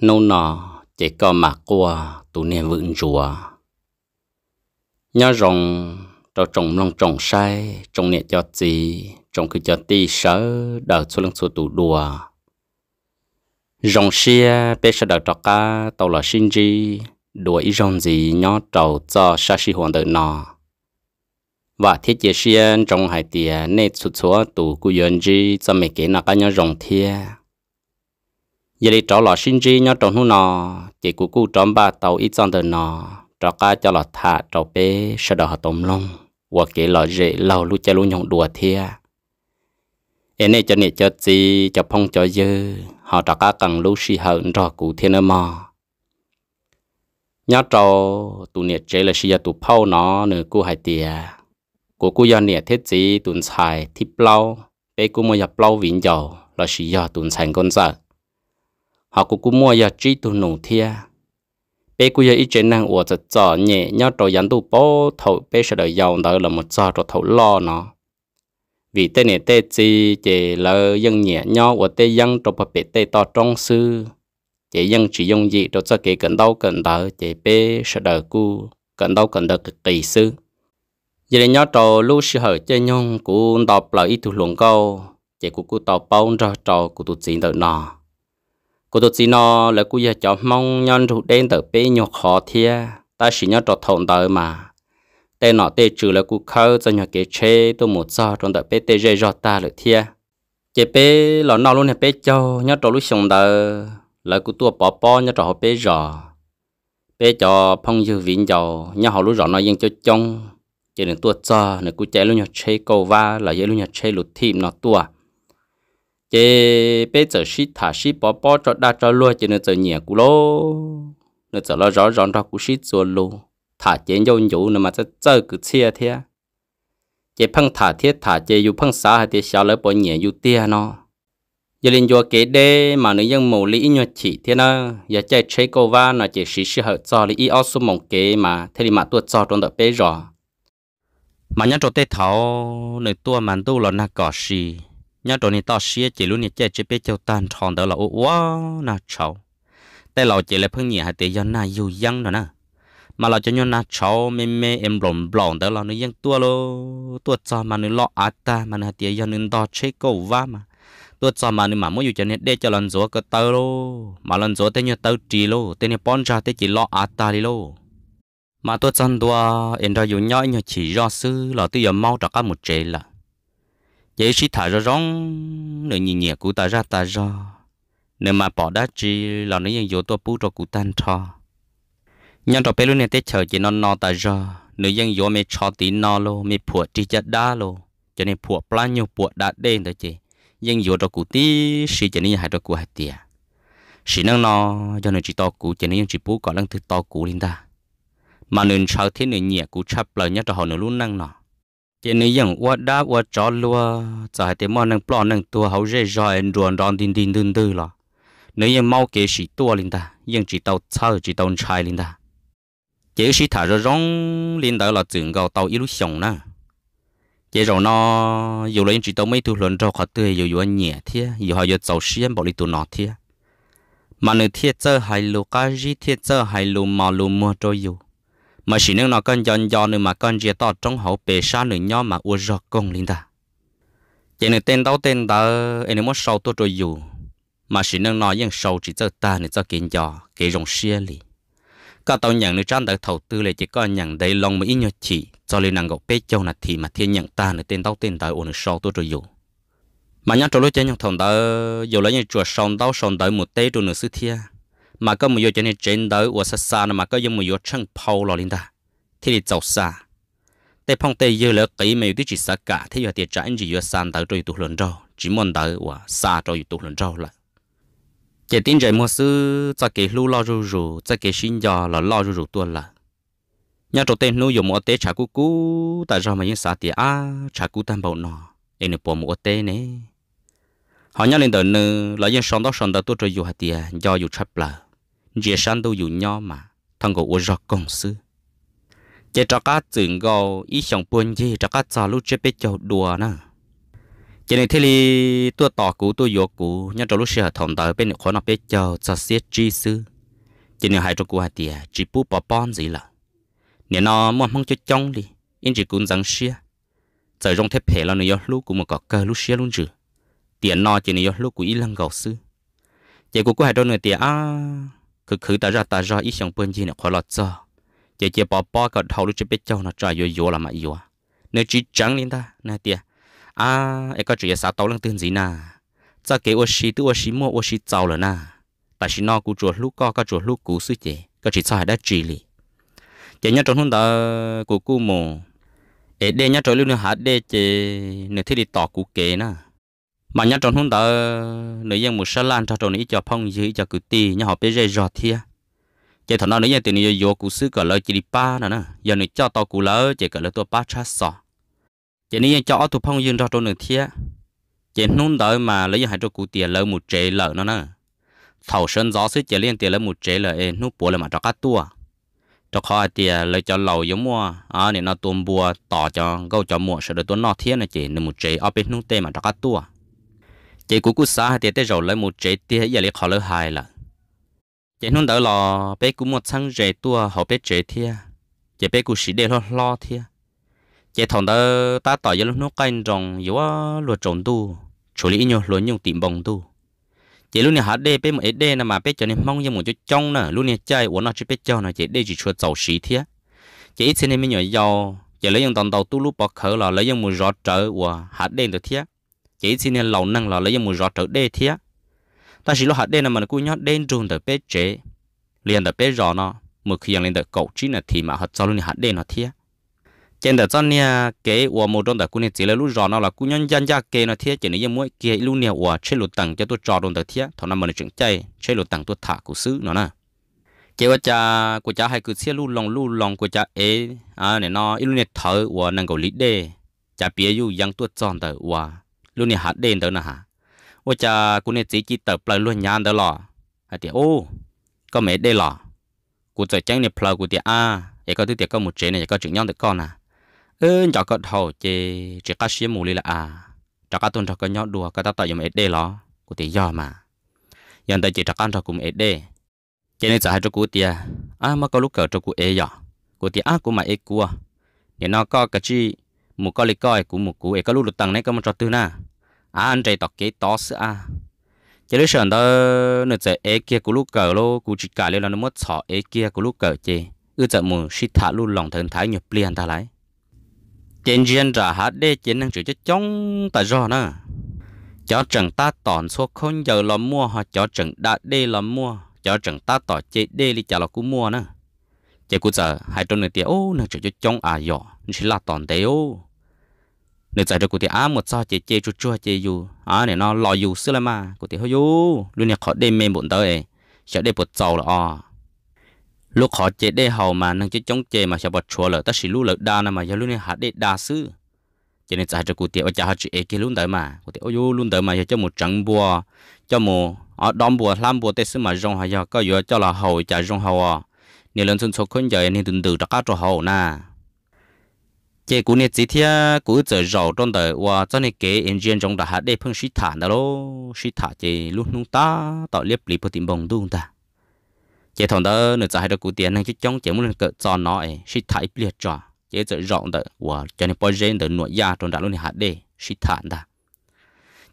nô nọ chỉ có mà qua tụ niệm vững chùa nhớ rồng cho trồng lòng trồng sai trồng niệm cho gì trồng cứ cho ti sớ đợi số lưng số tụ đùa rồng xia bé sẽ đợi cho cá tàu là sinh gì đùa ý rồng gì nhớ trầu cho sa si hoàn đời nọ và thiết chế xia trong hải tiề nét số số tụ cú yên gì cho mấy cái nào cá nhớ rồng thiệt giờ đi trọ lọ Shinji nhớ trộn hú nọ chỉ của cụ trộm ba tàu ít trong đời nọ trọ cá cho lọ thả trọ bé sợ đỏ hạt tôm lông và kể lọ dễ lâu lu chơi lu nhộng đùa thia em này cho nè cho gì cho phong cho dư họ trọ cá cần lu xì hận trọ cụ thiên ơ mà nhớ trọ tụ nè chơi là xì tụ phao nó nửa cụ hai tiề của cụ giờ nè thiết gì tụn xài thiết lâu bé cụ mua nhập lâu vĩnh dầu là xì tụn xài con sợ họ cũng cũng mua giờ chỉ tu nụ thia bé cũng giờ ít chuyện năng uổng cho trò nhẹ nhau trò dán tu bó thầu bé sẽ đợi giàu đó là một trò trò thầu lo nó vì tê này tê chi chỉ là dân nhẹ nhau và tê dân trò bà bé tê to trong sư chỉ dân chỉ dùng gì đó cho kể cần đau cần đỡ chỉ bé sẽ đợi cu cần đau cần đỡ cực kỳ sư giờ đây nhau trò lúc sư hở chơi nhung cũng đọc lại ít tu luồng câu chỉ cũng cũng tao bao ra trò cũng tu chỉ đợi nọ cô tôi chỉ nó là cô giờ cho mong nhân rủ đen tờ bê nhọ khó thia ta chỉ nhớ trọt thộn tờ mà tên nọ tên trừ là cô khâu cho nhọ kế chê tôi một giờ trong tờ bê tên dây rọt ta là thia chế bê lọ nó luôn này bê cho nhớ trọt lúc xong tờ là cô tua bỏ bỏ nhớ trọt bê rọ bê cho phong dư vĩnh dầu nhớ họ lúc rõ nó yên cho chong chỉ nên tua cho nên cô chạy luôn nhọ chê cầu va là dễ luôn nhọ chê lụt thịm nó tua chế bây giờ xí thả xí bỏ bỏ cho đa cho luôn chứ nó giờ nhẹ cú lô nó giờ nó rõ rõ ra cú xí rồi lô thả chế nhau nhủ nó mà sẽ chơi cứ chia thế chế phăng thả thiết thả chế dù phăng xá thì thế sao lấy bỏ nhẹ dù tia nó giờ lên vô kế đê mà nó dân mù lý nhuận chỉ thế nó giờ chạy chế cô va nó chỉ xí xí hợp cho lý ao số mộng kế mà thế thì mà tôi cho trong đợt bé rõ mà nhớ cho tê thảo nơi tua mà tôi là na cỏ xì nhớ đồ này to xía chỉ luôn này chơi chỉ biết chơi tan tròn đó là ô wow na cháu tay lão chỉ là phương nhỉ hay tiền do na yêu dân đó nè mà lão cho nhau na cháu mê mê em lồng lồng đó là nó dân tua lô tua cho mà nó lọ át ta mà nó tiền do nên to chơi cầu va mà tua cho mà nó mà muốn cho nên để cho lần rửa cái tơ lô mà lần rửa tên nhau tơ trì lô tên nhau bón ra tên chỉ lọ át ta đi lô mà tôi chân tua em ra dù nhói như chỉ do sư là tôi giờ mau trả các một chế là chế sĩ thả ra rong nửa nhìn nhẹ của ta ra ta ra nửa mà bỏ đá chi là nửa những yếu tố bút cho cụ tan cho nhân trò bé luôn này tết chờ chỉ non no ta ra nửa những yếu mê cho tí no lô mê phụa chỉ chặt đá lô cho nên phụa plan nhiều phụa đá đen đó chị nhưng yếu cho cụ tí sĩ cho nên hai cho cụ hai tiệt sĩ năng no cho nên chỉ to cụ cho nên chỉ bút có năng thứ to cụ lên ta mà nửa sau thế nửa nhẹ của chắp lời nhất cho họ nửa luôn năng nọ chị nữ dân quá đá quá chó lúa giải thì mò năng plon năng tua hậu rễ rồi ruộng ròn đình đình đình đình lo nữ dân mau kế sĩ tua linh ta dân chỉ tàu sao chỉ tàu trai linh ta chị sĩ thả ra rong linh ta là trường gạo tàu yếu lúc sống nè chị rồi nó dù lấy chỉ tàu mấy thu lớn cho khó tươi dù dù anh nhẹ thế dù họ giờ giàu xiêm bỏ đi tụ nọ thế mà nữ thiết chơi hai lô cá gì thiết chơi hai lô mà lô mua cho dù mà chỉ nên nó con dọn dọn nữa mà con dìa to trong hậu bề xa nữa nhau mà uo giọt công linh ta chỉ nên tên đâu tên đó anh em muốn sâu tôi rồi dù mà chỉ nên nói yên sâu chỉ cho ta nữa cho kiến giò cái rồng xia lì có tao nhận nữa trang đại thầu tư lại chỉ có nhận đầy lòng mà ít nhớ chỉ cho nên nàng gậu bé châu là thì mà thiên nhận ta nữa tên đâu tên đó uo sâu tôi rồi dù mà nhắc trâu lối chơi nhận thằng đó dù lấy như chuột sòng đâu sòng tới một tê rồi nữa sư thiên mà có một yếu cho trên đời của xa xa mà có những một yếu chân phâu lo lên ta thì đi dọc xa để phong tây yếu lỡ kỹ mà yếu chỉ xa cả thì yếu tiền trả anh chỉ yếu sàn tới rồi tụt lần rau chỉ muốn đời và xa rồi tụt lần rau lại chỉ tin trời mua sư cho cái lưu lo rù rù cho cái sinh giò là lo rù rù tuần là nhà trộn tên lưu dùng một tế trả cú cú tại sao mà những xa tiền á trả cú tam bảo nọ em được bỏ một tế này họ nhớ lên đời nữ là những sòng đó sòng đó tôi cho dù hạt tiền do dù chấp là dễ san đâu dù nhau mà thằng gỗ uống rọt công sư chỉ cho các chuyện gò ý 想 buồn gì cho các trò lúc chơi biết chơi đùa nè chỉ nên thế li tôi tỏ cú tôi yếu cú nhưng trong lúc sẽ thòng tới bên khó nó biết chơi cho xiết chi sư chỉ nên hai trong cú hai tiề chỉ bu bỏ bón gì là nên nó muốn mong cho trong đi in chỉ cũng rằng xia trời trong thép hè là nó yếu lúc cũng một cọ cơ lúc xia luôn chứ tiền nó chỉ nên yếu lúc cũng ít lăng gạo sư chỉ cú cú hai đôi người tiề à cứ khử ta ra ta ra ý xong bên gì nè khó lọt cho giờ giờ bỏ bỏ cái đầu lúc chỉ biết cho nó trai vô vô là mà vô nếu chỉ trắng lên ta nè tia à em có chuyện sao tao lăng tên gì nè cho cái ô xí tu ô xí mua ô xí giàu rồi nè tại xí nó cú chuột lúc co có chuột lúc cú suy chế có chỉ sai đã chỉ lì chỉ nhớ trong hôm đó của cú mồ ở đây nhớ trong lúc nữa hát đây chế nếu thế thì tỏ cú kế nè mà nhá trong hôm đó nữ dân một sân lan cho trong ý cho phong dưới cho cử ti nhà họ biết dây giọt thia chỉ thằng nó nữ dân từ nữ vô cụ xứ cả lời chỉ đi ba nữa nè giờ nữ cho to cụ lỡ chỉ cả lời tôi ba cha sọ chỉ nữ dân cho tụi phong dương cho trong nữ thia chỉ hôm đó mà lấy dân hai cho cụ tiền lỡ một trệ lỡ nó nè thầu sơn gió sư chỉ liên tiền lỡ một trệ lỡ nút bùa là mà cho cá tua cho khó tiền lấy cho lầu giống mua à ờ, nên nó tuôn bùa tỏ cho gâu cho mua sợ được tuôn nọ thiên này chỉ nên một trệ ở bên nút tê mà cho cá tua chị cũng cũng xa thì tới rồi lấy một chế thì giờ lấy khó lấy hai là chị nón đỡ lo bé cũng một sang rể tua họ bé chế thì chị bé cũng xí để lo lo thì chị thằng đó ta tỏ giờ lúc nó canh rồng yếu luật trộn tu chú lý nhiều luật nhung tìm bông tu chị lúc này hát đê bé một đê nè mà bé cho nên mong như một chút trong nè lúc này chơi uống nó chỉ bé cho nè chị đê chỉ chua dầu xí thì chị ít xin em mới nhỏ giàu chị lấy những tòn tàu tu lúc bọc khởi là lấy những một rót trở của hát đê được thiệt chỉ xin nên lầu năng là lấy một giọt trở đê thía ta chỉ lo hạt đê là mình cũng nhót đến trôn đợt bé chế liền đợt bé rõ nó một khi lên đợt cậu chỉ này thì mà hạt sau luôn hạt đê nó thía trên đợt sau nha kế uo một đòn đợt cũng nên chỉ là lúc rõ nó là cũng nhón gian gia kế nó thía chỉ nên mỗi kế lúc nè uo chế lụt tầng cho tôi trò đòn đợt thía thằng nào mà nó chừng chế lụt tầng tôi thả cụ xứ nó à, nè cha, cha cha cứ À thở quả chọn chế ว่าจะกูจะให้กูเสียลู่ลองลู่ลองกูจะเออ่าเนี่ยนออีลูเนี่ยเถอะว่านังกูลิดเดจะเปียอยู่ยังตัวจอนแต่ว่า luôn nè hát đen đó nè hả ô cha cũng nè chỉ chỉ tập lại luôn nhàn đó lọ hả thì ô có mẹ đây lo, cụ sẽ trắng nè plug cụ thì à vậy có thứ tiệt có một chế này có chuyện nhau được con à ơn cho à. có thầu chế chỉ có xí mù li là à cho có tôn cho có nhau đùa các ta tạo dùng mẹ đây lo, cụ thì do mà giờ đây chỉ cho con cho cùng mẹ đây, cho nên giờ hai cho cụ thì à mà có lúc cỡ cho cụ ế giờ cụ thì à cụ mà ế cua để nó có cái gì? một coi lịch coi của một cụ ấy có lúc lụt tăng này có một trò tư na à anh chạy tọt cái to sữa à chỉ lấy sườn đó nửa giờ ấy kia của lúc cờ lô cụ chỉ cả lên là nó mất sọ ấy kia của lúc cờ chê ư giờ mù xịt thả luôn lòng thần thái nhập liền ta lại trên riêng ra hát đê chiến năng chữ cho chống tại do nữa cho trần ta tòn số không giờ là mua họ chó trần đã đê là mua cho trần ta tỏ chế đê đi chả là cũng mua nữa chế cụ giờ hai trong nửa tiếng ô nửa chữ cho chống à dọ chỉ là tòn thế ô nếu giải được cụ thì á một sao chế chế chua chua chế dù á này nó lò dù xưa là mà cụ thì hơi dù luôn này khó đêm mềm bụng tới sẽ đêm bột dầu là o lúc khó chế đê hầu mà năng chế chống chế mà sẽ bột chua là ta xí lú lợn đa nè mà giờ luôn này hạt đê đa sư cho nên giải được cụ thì ở chả chỉ kia luôn tới mà cụ thì ôi dù luôn tới mà giờ cho một trắng bùa cho một ở đom bùa làm bùa tới xứ mà rong hay giờ có giờ cho là hầu chả rong hầu à nếu lần xuân số khôn giờ nên từ từ đặt cá cho hầu nè chế cú này chỉ thia cú giờ giàu trong đời và cho nên cái engine trong đời hạt để phong sĩ thả đó lô sĩ thả chế lúc nung ta tạo liếp lý bờ tìm bồng đúng ta chế thằng đó nữa hai được cú tiền này chứ chống chế muốn cỡ cho nó ấy sĩ thả ít liệt trò chế giờ rộng đời và cho nên bao gen đời nuôi ya trong đời luôn hạt để sĩ thả ta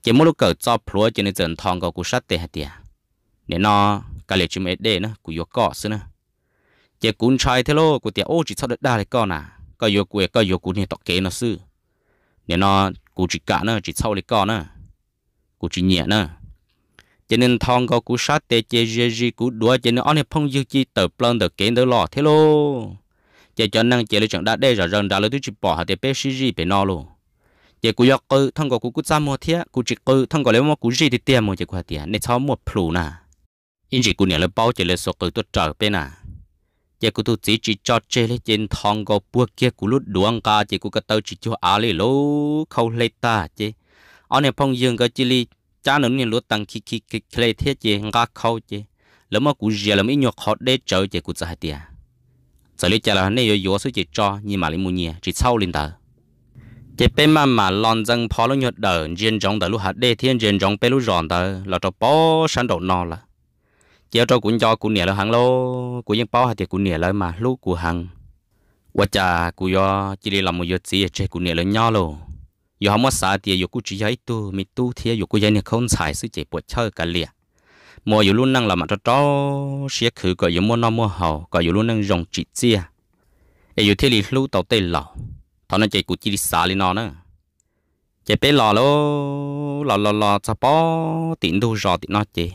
chế muốn lúc cỡ cho phlua cho nên dần thòng cú sát tệ hạt tiền nên nó cái liệt chim ấy đây nó cú yếu cọ xí nữa chế cún trai thế lô cú tiền ô chỉ sau được đa lại con nào yêu yêu quê quê nó ก็โยกูก็โยกูเนี่ยตอกเกนซื้อเนี่ยนอกูจิกะนะจิเช่าเลยก่อนนะกูจิเนี่ยนะ cho nên nó nó nó nó chỉ chỉ chỉ cả nhẹ cho nên thong có cú sát tê chê chê chê cú đua cho nên anh này phong dư chi tờ plon tờ kiến tờ lọ thế lô cho cho năng chế lấy chẳng đã đây rồi rằng đã lấy thứ chỉ bỏ hạt tê pê xí gì bể nó luôn giờ cú yêu cú thong có cú cú trăm mua thiệt cú chỉ cú thong có lấy mua cú gì thì tiền mua chỉ qua tiền nên sau mua plu nà in chỉ cú nhà lấy bao chỉ lấy số cú tôi trở bên nà chỉ cụ tu chỉ chỉ cho chơi lên trên thòng gò bua kia cụ lút đuông cả chỉ cụ cái tàu chỉ cho á lì lô khâu lê ta chứ anh em phong dương cái chỉ li cha nó nên lút tăng khi khi khi lê thế chứ ngã khâu chứ lỡ mà cụ giờ làm ít nhọc khó để chơi chứ cụ giải tiền sau lấy trả là này yo yo số chỉ cho nhưng mà lấy mua nhẹ chỉ sau lên ta, chỉ bên mà mà lon răng phó nó nhọt đờ trên trong tờ lúc hạt đê thiên trên trong bên lúc giòn tờ là cho bó sản đầu nọ là giờ trâu cũng cho cũng nè là hàng lô cũng yên bảo hạt thì cũng nè là mà lú của hàng và cha cũng do chỉ đi làm một việc gì chơi cũng nè là nhau lô giờ không có xa thì giờ cũng chỉ thấy tu mi tu thì giờ cũng vậy không xài sự chỉ buộc chơi cả liền mua giờ luôn năng làm mà cho cho xe khử có giờ mua nó mua hậu gọi giờ luôn năng dùng chỉ chia ấy giờ thì đi lúc tàu tây lò thằng nó chơi cũng chỉ đi xa lên nó nữa chơi bé lò lô lò lò lò sao bỏ tiền đâu rồi thì nó chơi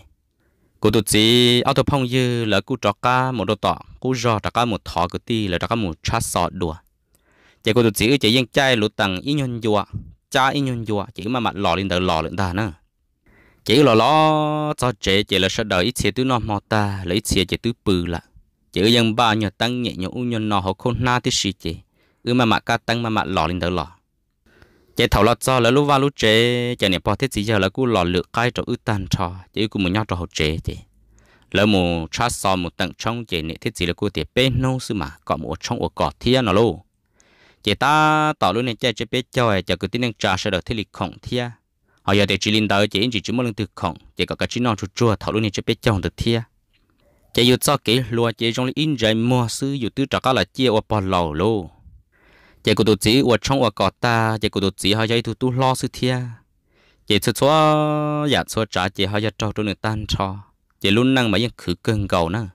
cô tụt gì ao tụt phong như là cú trọ cá một đồ tọ cú rò trọ cá một thọ cô ti là trọ cá một chát sọ đùa chỉ cô tụt gì chị yên trai lũ tầng ít nhân dùa cha ít nhân dùa chỉ mà mặt lò lên đầu lò lên ta nữa chỉ lò lò cho chế chị là sợ đời ít xe tứ non mọt ta lấy xe chị tứ bự là chị yên ba nhờ tăng nhẹ nhở u nhân nó họ khôn na tí xì chị ư mà mặt cá tăng mà mặt lò lên đầu lò chế thầu lo cho là lúc vào lúc chế chế này bỏ thiết gì giờ là cú lò lửa cái cho ướt tan cho chế cú muốn nhau cho học chế thì, là mù cha so một tầng trong chế này thiết gì là cú tiệp bên nâu sư mà có một trong một cỏ thiên nó luôn chế ta tạo luôn này chế chế biết cho chế cứ tin năng trà sẽ được thiết lịch khổng thiên họ giờ để chỉ linh đời chế chỉ chỉ một lần từ khổng chế có cái chỉ non chuột chua thảo luôn này chế biết cho được thiên chế yêu cho kỹ luôn chế trong linh in dạy mua sư yêu tứ trả cả là chia ở bỏ lầu luôn chỉ có tụt chỉ ở trong ở cọt ta chỉ có tụt chỉ họ dạy tụt tụt lo sự thia chỉ số số giả số trả chỉ họ dạy cho tụi người tan cho chỉ luôn năng mà vẫn khử cơn cầu nữa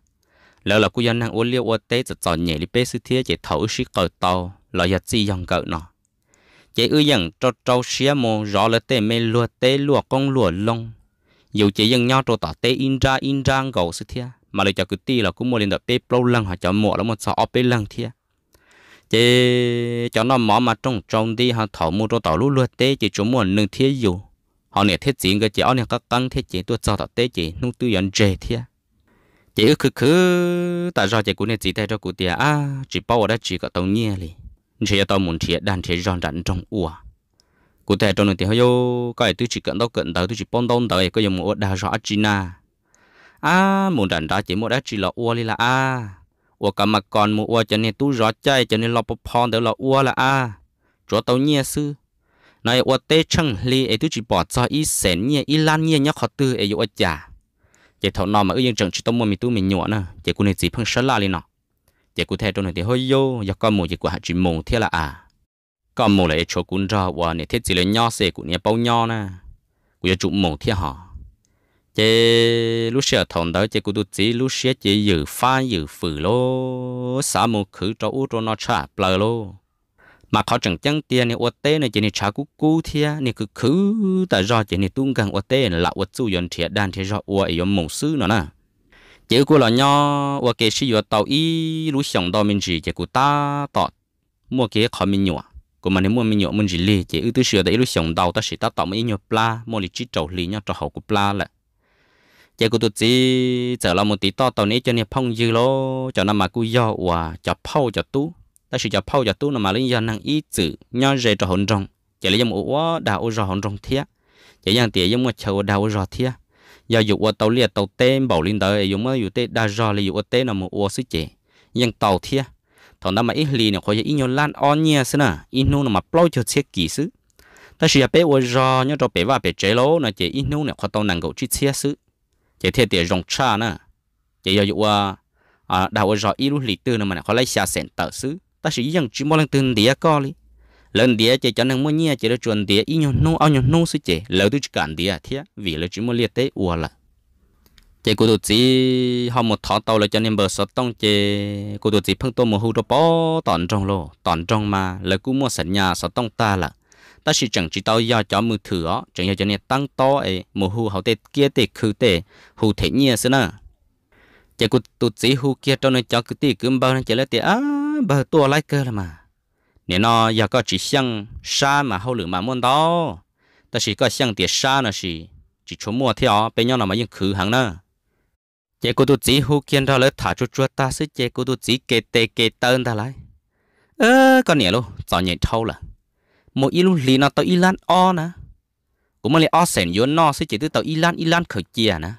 lỡ là cô dân năng uốn liêu uốn té sẽ chọn nhảy đi bế sự thia chỉ thấu sĩ cờ tàu là giả gì dòng cờ nọ, chỉ ư dặn cho trâu xía mồ rõ là tế mê lúa té lúa con lúa lông dù chỉ dân nhau trâu tỏ té in ra in ra cầu sự thia mà lại cho cứ ti là cũng mua lên đợt bế lâu lăng họ cho mua là một sọ bế lăng thiệt chế cho nó mỏ mà trong trong đi họ thầu mua cho tàu lúa lúa tế chỉ chúng muốn nâng thiết yếu họ nè thiết gì cái chỉ ở nè các căng thiết chỉ tôi cho tàu tế chỉ nung tư dọn dề thiết chỉ ư khứ khứ tại sao chỉ cũng nè chỉ tay cho cụ tia à chỉ bảo ở đây chỉ có tàu nhẹ li chỉ tàu muốn thiết đàn thiết giòn đàn trong ua cụ thể trong này thì họ vô cái tôi chỉ cần đâu cần tới tôi chỉ bông đông tới có dùng một đào rõ china à muốn đàn ra chỉ một đá chỉ là ua li là à ว่ากับมาก่อนมัวจะเนี่ยตู้รอใจจะเนี่ยรอปพอนเดี๋ยวรออ้วละอ่ะจัวเตาเนี่ยซื้อในว่าเตชังลีไอ้ตู้จีบอดซออีเสนเนี่ยอีลานเนี่ยยักขอตื้อไอ้ยุอจ่าเจ้าทอนอมาเอ้ยยังจังชิตมัวมีตู้มีหนวนะเจ้ากูเนี่ยจีพังชะลาลีเนาะเจ้ากูแท้ตัวเนี่ยเดี๋ยวเฮ้ยโยอยากก็มูเจ้ากูหาจีมงเท่าละอ่ะก็มูเลยไอ้ชัวกุนรอว่าเนี่ยเท่จีเลยย่อเสกูเนี่ยเป้าย่อนะ กูจะจุมงเท่าหอ chế lúc xưa thằng đó chế cũng chỉ lúc xưa chế giữ pha giữ phử lô xã mồ khử cho u cho nó trả bờ lô mà khó chẳng chẳng tiền này ôt này chế này trả cú cú thia này cứ khử tại do chế này tung gần ôt tê là ôt su yon thiệt đan thiệt do ôt ấy mộng sư nó nè chế của là nho ô kế sử dụng tàu y lúc xong đó mình chỉ chế của ta tọt mua kế khó mình nhọ mà nếu mua mình nhọ mình chỉ lì chế ưu tư sửa để lúc xong đầu ta sẽ ta tọt mấy nhọ pla mua lịch chỉ trầu lì nhọ trầu hậu của pla lại chỉ có tụi chỉ chờ lo một tí to tàu nấy cho nên phong dư lô cho nên mà cứ do và cho phâu cho tú ta sự cho phâu cho tú nó mà lấy do năng ý chữ nho rề cho hồn rong chỉ lấy giống ủa đào rò hồn rong thiệt chỉ rằng tiền giống một chờ đào rò thiệt giờ dụ ở tàu liệt tàu tên bảo linh đời dùng ở dụ tê đa rò là dụ ở tê là một ủa sức chế nhưng tàu thiệt thằng đó mà ít lì này khỏi ít nhiều lan on nhia xí nè ít nu nó mà plau cho chết kỳ xứ ta sự bé ủa rò nhớ cho bé và bé chế lố nó chỉ ít nu này khỏi tàu nàng gấu chít xí xứ chỉ thế để rong cha nè chỉ giờ dụ à đào rõ ít lúc lì tư nữa mà họ lấy xa sen tờ xứ ta sử dụng chỉ một lần từng địa co đi lần địa chỉ cho nên mua nhia chỉ được chuẩn địa ít nhau nô ao nhau nô sư chỉ lỡ tôi chỉ cản đĩa thế vì là chỉ một liệt tế ua là chỉ cô tôi chỉ họ một thọ tàu là cho nên bờ sọt tông chỉ cô tôi chỉ phân tôi một hũ đó bỏ tòn trong lô tòn trong mà lỡ cú mua sẵn nhà sọt tông ta là ta chỉ chẳng chỉ tao do cho mưu thử ó chẳng do cho nên tăng to ấy mù hù hậu tê kia tê khứ tê hù thế nhia xưa nè chỉ cụ tụt sĩ hù kia cho nên cho cứ tê cứ bao nên chỉ là tê á bờ tua lái cơ là mà nếu nó giờ có chỉ xăng sa mà hậu lửa mà muốn đó ta chỉ có xăng tiền sa là chỉ chỉ chỗ mua theo bên nhau là mà những khứ hàng nè chỉ cụ tụt sĩ hù kia đó lỡ thả chút chút ta sẽ chỉ cụ tụt sĩ kê tê kê tên ta lại ơ con nhẹ luôn cho nhẹ thâu là một luôn lì nó tàu Iran o nè cũng mà lì o sển yến nó sẽ chỉ tới tàu Iran Iran khởi chia nè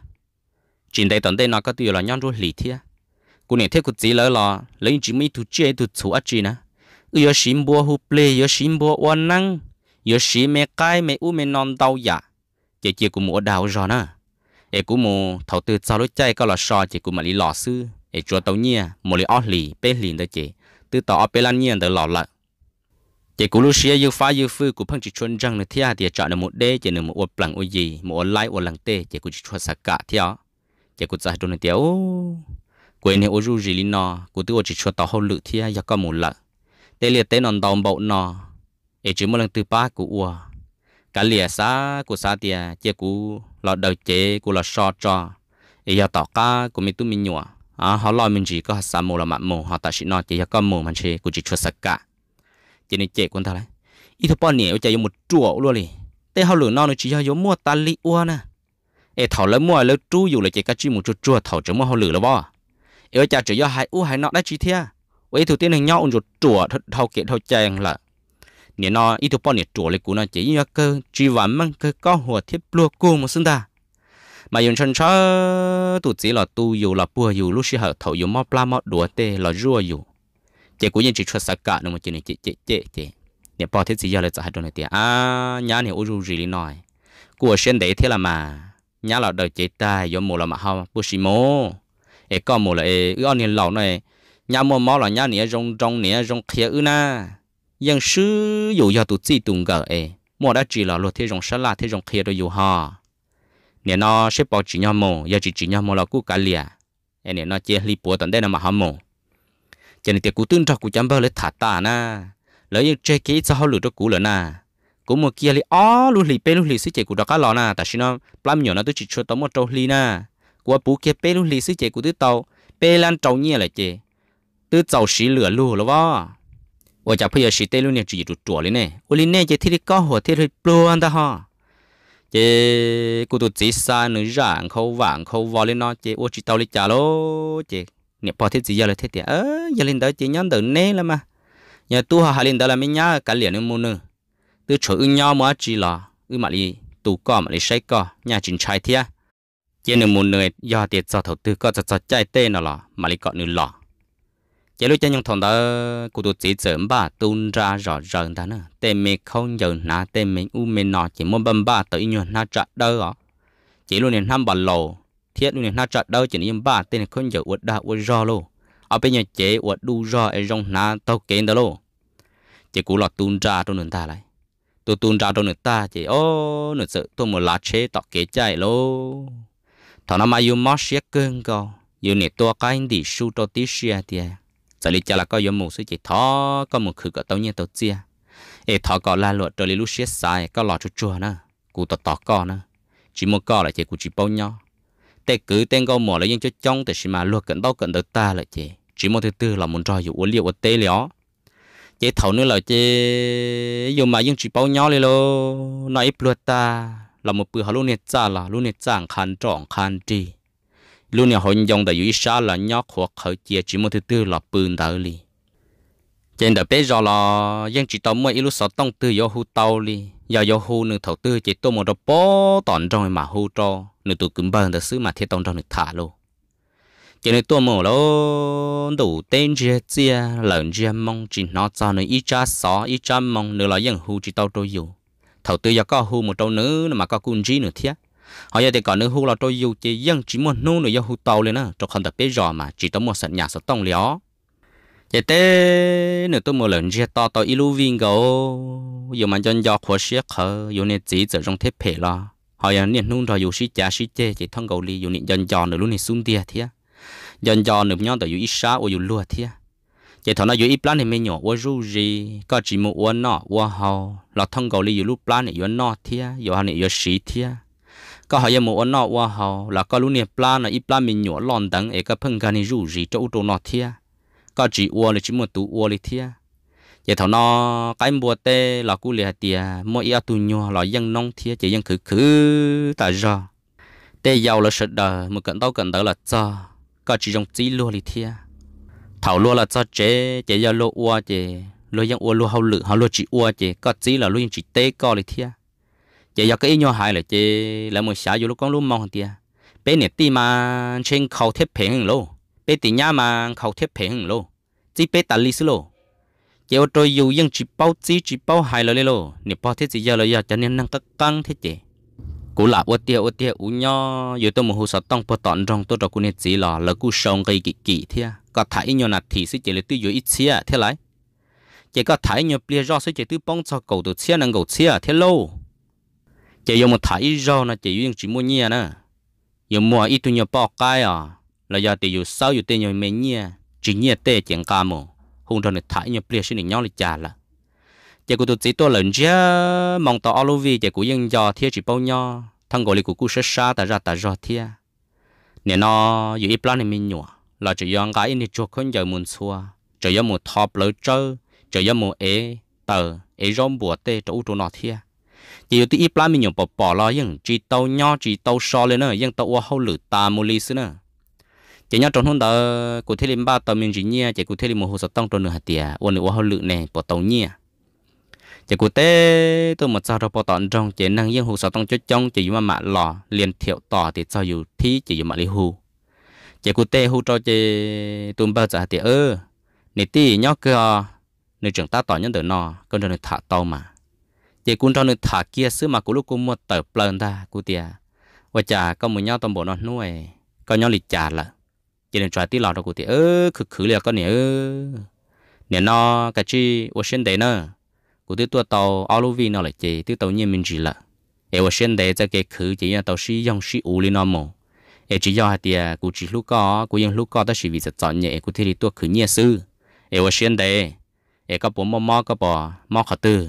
chuyện đây tuần đây nó có tiêu là nhon rồi lì thia cũng này thấy cuộc chiến lỡ là lấy chỉ mấy tu chơi tu chủ ở chỉ nè yo xin bùa hụp lê yo xin bùa oan năng yo xin mẹ cái mẹ u mẹ non tàu giả, dạ. chỉ chỉ cũng mua đào rồi nè ấy cũng mua thầu tư sau lúc chơi có là so chỉ cũng mà lọ sư ấy chúa tàu nhia một lì o lì bê lì đó chỉ từ tàu ở bê lan nhiên lọ lợn chỉ cú lúc xưa yêu phá yêu phu của phăng chỉ chuẩn răng nữa thia địa chọn được một đế chỉ được một uất lằng uy gì một uất lái uất lăng tê chỉ cú chỉ chua sạc cả thia chỉ cú giải đồ này tiêu quên hết này uất gì linh nọ cú tự chỉ chuẩn tao hậu lự thia giờ có một lợ tê liệt tê nón đòn bậu nọ ấy chỉ một lần từ ba của uất cả liệt sa của sa thì chỉ cú lọ đầu chế của lọ so cho ấy giờ tỏ cả của mình tu mình nhua à họ lo mình chỉ có sa mồ là mặn mồ họ ta chỉ nọ chỉ giờ có mồ mình chỉ cú chỉ chuẩn sạc cả chỉ nên chạy con ta này. ít thôi bọn nhẹ chạy dùng một chuột luôn đi tê hậu lửa non nó chỉ cho giống mua ta li ua nè ê thảo lấy mua lấy chú dù là chạy cá chi một chuột chuột thảo cho mua hậu lửa là bò ê cha chỉ cho hai u hai nọ đã chi thế. vậy thủ tiên này nhau chuột chuột thảo kiện thảo chàng là nè nó ít thôi bọn nhẹ chuột lấy cú nó chỉ như cơ chỉ vắn mang cơ có hồ thiết lua cô một xương ta mà dùng chân chó tụt chỉ là tu dù là bùa dù lúc xí hậu thảo dùng mò pla mò đùa tê là rùa dù chị cũng nhân chỉ cho sạc cả nó mà chị này chị chị chị chị nè bỏ thế gì giờ lại trả đồ này tiền à nhà này ô dù gì đi nói của sen đấy thế là mà nhà là đời chế ta do mù là mà hao bù xì mồ, ê con mù là ê ư này lão này nhà mò mỏ là nhà này rong rong này rong khía ư na nhưng sư dụ do tụi chị tùng gở ê mò đã chỉ là luật thế rong sát la thế rong khía đôi dụ ha nè nó sẽ bỏ chỉ nhau mồ, giờ chỉ chỉ nhau mồ là cú cá lìa ê nè nó chia li bùa tận đây là mà hao mồ cho nên tiệc cú tương trọc của chấm bao lấy thả ta na lấy những chơi kỹ cho họ lựa cho cú lỡ na cú một kia li ó luôn lì bên luôn lì sứ chế của đó cá lò na ta xin nó plam nhỏ nó tôi chỉ cho tao một trâu lì na của bú kia bên luôn lì sứ chế của tứ tàu bên lan trâu nhia lại chế tứ tàu xí lửa lù rồi vó và bây giờ xí tên luôn này chỉ trụ trụ lên này ô lì này chế thì có hồ thì hơi plon ta ha chế cú tụt chỉ xa nữa rằng khâu vàng khâu vò lên nó chế ô chỉ tàu lì chả lô chế nè bỏ thiết gì giờ là thiết thì ớ giờ lên đó chỉ nhắn từ nè là mà nhà tu họ lên đó là mấy nhá cả liền nữa mua nữa từ chỗ ưng nhau mà chỉ là ưng mà đi tu co mà đi say co nhà chính trai thia chỉ nữa mua nữa do tiền do thầu tư có cho cho chạy tê nó là mà đi cọ nữa lọ chỉ lúc cho những thằng đó cụ tụ chỉ sớm ba tuôn ra rõ ràng đó nữa tê mẹ không giờ nã tê mẹ u mê nọ chỉ muốn bấm ba tới nhuận nã trả đỡ chỉ luôn nên ham bà lầu thiết luôn này, na chặt đâu chỉ niệm ba tên này không giờ uất đã uất do lô ở bên nhà chế uất đu do ở trong na tao kén đó lô chỉ cú lọt tuôn ra trong nền ta lại tôi tuôn ra trong nền ta chỉ ô nền sự tôi một lá chế tọt kế chạy lô thằng nó mà yêu mất xe cưng co yêu nè tua cái đi su cho tí xe thì, giờ lý cha là có yêu một sự chỉ thọ có một khử cả tao nhẹ tao chia ê thọ có la luật rồi lý lúc sai có lọt chua chua nữa cú tọt tọt co nữa chỉ một co là chỉ cú chỉ bao nhau cứ tên mò trong thì xin mà cận cận được ta chị chỉ một thứ tư là muốn trò dù uống liệu tê lió chế thầu nữa là chế dù mà nhưng chỉ bao nhau lên lô nói ít luật ta là một bữa lúc này cha là luôn này chẳng khăn tròn khăn trì luôn này hồi dòng đại dưới xa là nhó hoặc khởi chia chỉ một thứ tư là bươn đỡ li trên đời bây giờ là nhưng chỉ tao mới ít lúc sáu tông tư yếu hú tao li giờ giờ hu nửa thầu tư chỉ tôi một đợt bó tòn rồi mà hu cho nửa tụ cứng bần thật sự mà thiết tông trong được thả luôn chỉ nửa tôi một lô đủ tên chia chia lợn chia mong chỉ nó cho nửa ít cha xó ít cha mong nửa là dân hu chỉ tao tôi dù thầu tư giờ có hu một trâu nữ mà có cun chi nửa thiết họ giờ thì còn nửa hu là tôi dù chỉ dân chỉ muốn nô nửa giờ hu tàu lên á cho không tập biết rõ mà chỉ tao một sẵn nhà sẵn tông lió vậy thế nữa tôi một lần chia to to ilu viên gấu dù mà dân do khó xếp khờ dù nên chỉ giờ trong thép phê lo họ giờ nên nung rồi dù xí chả xí chê chỉ thằng gấu li dù nên dân do nữa luôn nên xuống tia thía dân do nữa nhau tại dù ít sáu ở dù lúa thía vậy thằng nó dù ít plan thì mới nhỏ ở rú gì có chỉ một ở nọ ở hậu là thằng gấu li dù lúc plan này ở nọ thía dù hắn này ở xí thía có họ một ở nọ ở hậu là có luôn nên plan là ít plan mình nhỏ lon đắng ấy có phân gan này rú gì chỗ chỗ nọ thía có chỉ uo là chỉ một tú uo là thia giờ thằng nó cái mùa tê là cú lìa tiề mỗi yêu tu nhua là dân nông thia chỉ dân khử khử tại giờ tê giàu là sợ đờ một cận tao cận tao là cho có chỉ trong chỉ lúa là thia thảo lúa là cho chế chế giàu lo uo chế lo dân uo lo hậu lự hậu lúa chỉ uo chế có chỉ là lo dân chỉ tê co là thia giờ giàu cái nhua hại là chế là một xã dù lúc con lúa mong thia bên này ti mà trên khâu thép phèn lô bé tỉ nhá mà khâu thiết phê hưng lô chỉ bé tạt lý xí lô chỉ ô trôi dù dân chỉ báo chỉ chỉ bao hài lô lê lô nếu bao thiết chỉ giờ là giờ cho nên năng cắt căng thiết chị cú là ô tia ô tia u nho giờ tôi một hồ sơ tông bò tọn trong tôi cho cú nên chỉ là là cú sống cây kỵ kỵ thế có thấy nhiều nạt thì sẽ chỉ là tôi dù ít xía thế lại chỉ có thấy nhiều bia rau sẽ chỉ tôi bông cho cầu tôi xía năng cầu xía thế lô chỉ dùng một thấy rau là chỉ dùng chỉ mua nhia nè dùng mua ít tôi nhiều bao cái à là do tự dù sao dù tên nhiều mấy nhia chỉ nhia tê chẳng ca mồ hùng thằng này thải nhau bia xin nhau là chả là chỉ của tôi chỉ tôi lần chứ mong tao alo vi chỉ của dân do thiệt chỉ bao nhau thằng gọi là của cô sẽ xa ta ra ta do thiệt nè nó dù ít plan này mình nhỏ là chỉ do cái này cho con giờ muốn xua chỉ do một thọp lỡ chơi chỉ do một ế tờ ế rong bùa tê chỗ chỗ nọ thiệt chỉ dù tí ít plan mình nhỏ bỏ bỏ lo nhưng chỉ tàu nhau chỉ tàu so lên nữa nhưng tàu hoa hậu lử ta mua ly xí nữa chỉ nhớ trong hôm đó cụ thể lên ba tàu miền chính nhia chỉ cụ thể lên một hồ sơ tăng trong nửa hạt tiền ôn nữa hơn lượng này bỏ tàu nhia chỉ cụ thể tôi một sao đó bỏ tàu trong chỉ năng yên hồ sơ tăng cho trong chỉ mà mạ lò liền thiệu tỏ thì sao dù thí chỉ mà lý hù chỉ cụ thể hồ cho chỉ tụm bao giờ thì ơ nè tí nhớ cơ nè trưởng ta tỏ nhân tử nọ cơn trời thả tàu mà chỉ cũng trong nửa thả kia xứ mà cụ lúc cụ mua tờ plần ta cụ tiệt và chả có một nhau toàn bộ nó nuôi có nhau lịch trả là chỉ nên trai tí lọ đâu cụ thì ơ khử khử liền con nè ơ nè nó cái chi ô xin đấy nữa cụ thì tôi tàu aluvi nó lại chỉ tôi tàu nhiên mình chỉ là ê ô xin đấy cho cái khử chỉ là tàu sử dụng sử u li nó mồ ê chỉ do hai tia cụ chỉ lúc có cụ dùng lúc có đó chỉ vì giật chọn nhẹ cụ thì thì tôi khử nhẹ sư ê ô xin đấy ê có bốn mò mò có bò mò khát tư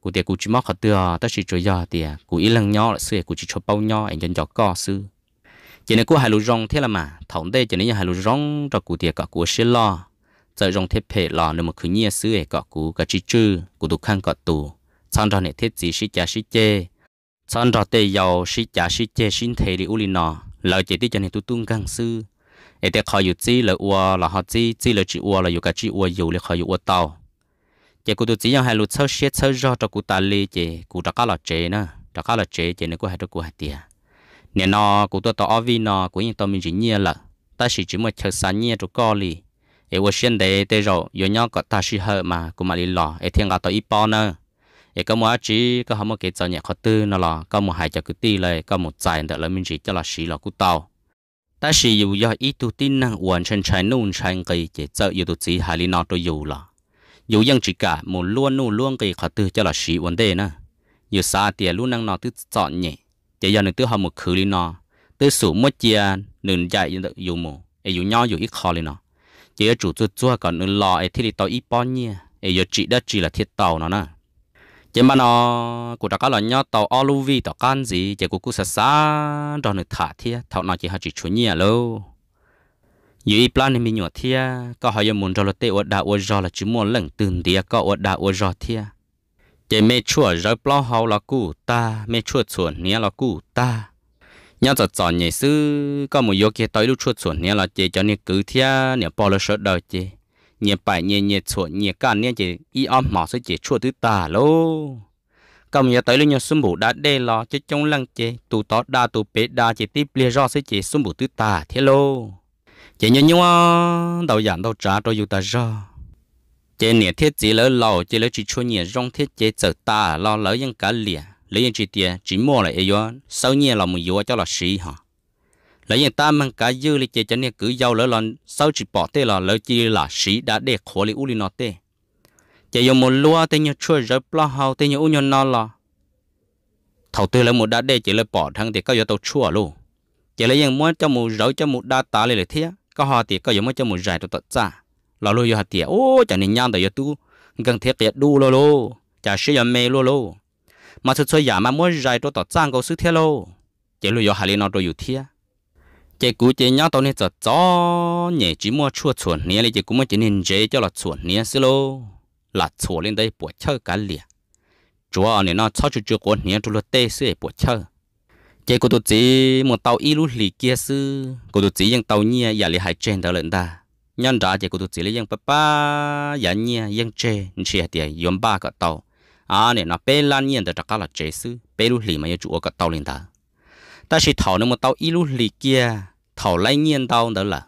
cụ thì cụ chỉ mò khát tư à, ta chỉ cho do tia cụ ít lần nhau là sư cụ chỉ cho bao nhau anh dân cho co sư chỉ nên cua hai lú rong thế là mà thòng đây chỉ nên hai lú rong cho cụ tiệt cả cụ xí lo giờ rong thế phe lo nên một cứ nhia xứ ấy cả cụ cái chữ chư cụ tụ khăn cả tù chăn ra này thế gì xí cha xí chê chăn ra tây giàu xí cha xí chê xin thế đi u linh nọ lời chỉ đi cho nên tụ tung căng sư ấy thế khỏi dụ chi là ua là họ chi chi là chỉ ua là dụ cái chi ua dụ là khỏi dụ ua tàu chỉ cụ tụ chỉ nhau hai lú sơ xé sơ ra cho cụ ta lê chỉ cụ ta cá là chế nữa ta cá là chế chỉ nên cua hai đứa cụ hai tiệt nè nó cũng tôi tỏ vì nó cũng như tôi mình chỉ nhia là ta chỉ chỉ một chờ sáng nhia trụ co lì ấy vô xuyên để để rồi rồi nhau có ta chỉ hở mà cũng mà đi lò ấy thiên cả tôi ít bao nữa ấy có một chỉ có không một cái giờ nhẹ khó tư nó lò có một hai chợ cứ có một dài đợt là mình chỉ cho là xí lò cú tàu ta chỉ dù do ít tu tin năng hoàn chân chai nôn trái cây chỉ sợ yếu tu chỉ hai lì nó tôi yếu là chỉ cả một luôn nô luôn cây khó tư cho là xí vấn đề nữa dù xa tiền luôn năng nó tự chọn nhỉ chỉ do nên tự học một khử lên nó tự sủ một chia nên chạy dùng mồ ai dùng nhỏ dùng ít khó lên nó chỉ ở chủ tôi chúa còn nên lo ấy thiết tàu ít bao nhiêu ấy giờ chỉ đã chỉ là thiết tàu nó nè chỉ mà nó của đã có là nhau tàu aluvi tàu can gì chỉ của cụ sá sá đó nên thả thiệt thảo nó chỉ học chỉ chủ nhẹ lâu dù ý plan mình nhỏ thiệt có hỏi giờ muốn cho là tế ở đà ở gió là chỉ muốn lần từng tiệt có ở đà ở gió thiệt chỉ mê chua rồi bao hậu là cụ ta mê chua chuẩn nia là cụ ta nhớ giờ chọn nhảy sư có một yếu kia tới lúc chua chuẩn nia là chỉ cho nia cứ thia nia bỏ lỡ sợ đời chỉ nia bài nia nia chuẩn nia cả nia chỉ y om mỏ sẽ chỉ chua thứ ta lô cầm nhớ tới lúc nhớ sum bù đã đê lo chứ trong lăng chỉ tu tỏ đa tu bế đa chỉ tiếp lia do sẽ chỉ sum bù thứ ta thế lô chỉ nhớ nhung đầu giản đầu trả rồi dù ta do chế nè thiết chế lỡ lầu chế lỡ chỉ cho nhẹ rong thiết chế trở ta lo lỡ những cả lìa lấy những chỉ tiền chỉ mua lại yếu sau nhẹ là một yếu cho là sĩ hả lấy những ta mang cả dư lấy chế cho nè cứ giàu lỡ lần sau chỉ bỏ tê là lỡ chỉ là sĩ đã để khổ lấy u li nó tê chế dùng một lúa tê như chua rớt lo hậu tê như u nhau nó là thầu tư lỡ một đã để chỉ lỡ bỏ thằng thì có yếu tàu chua luôn chế lấy những muốn cho một rớt cho một đa tá lấy lại thiết có hoa thì có yếu muốn cho một giải tụ tật ra 老路有下点哦，叫你娘的要多，跟贴别多了喽，叫是要没了喽，嘛出出也嘛么热多到站个数天喽，这路有下里那多有天，这估计娘到你这早年只么出错年哩，这估么今年这叫了错年是喽，那错年得不吃干了，主要你那操出这过年多了得是不吃。cái cô tôi chỉ một tàu ít lúc lì kia sư cô tôi chỉ những tàu nhia giờ lì hai trên đó lên ta nhân trả chỉ có tụt chỉ lấy dân papa dân nhia dân chê chê tiền yếm ba cái tàu à nè nó bê lan nhiên để trả cả là chế sư bê lu lì mà yêu chủ cái tàu lên ta ta chỉ thầu nó một tàu ít lu lì kia thầu lấy nhiên tàu đó là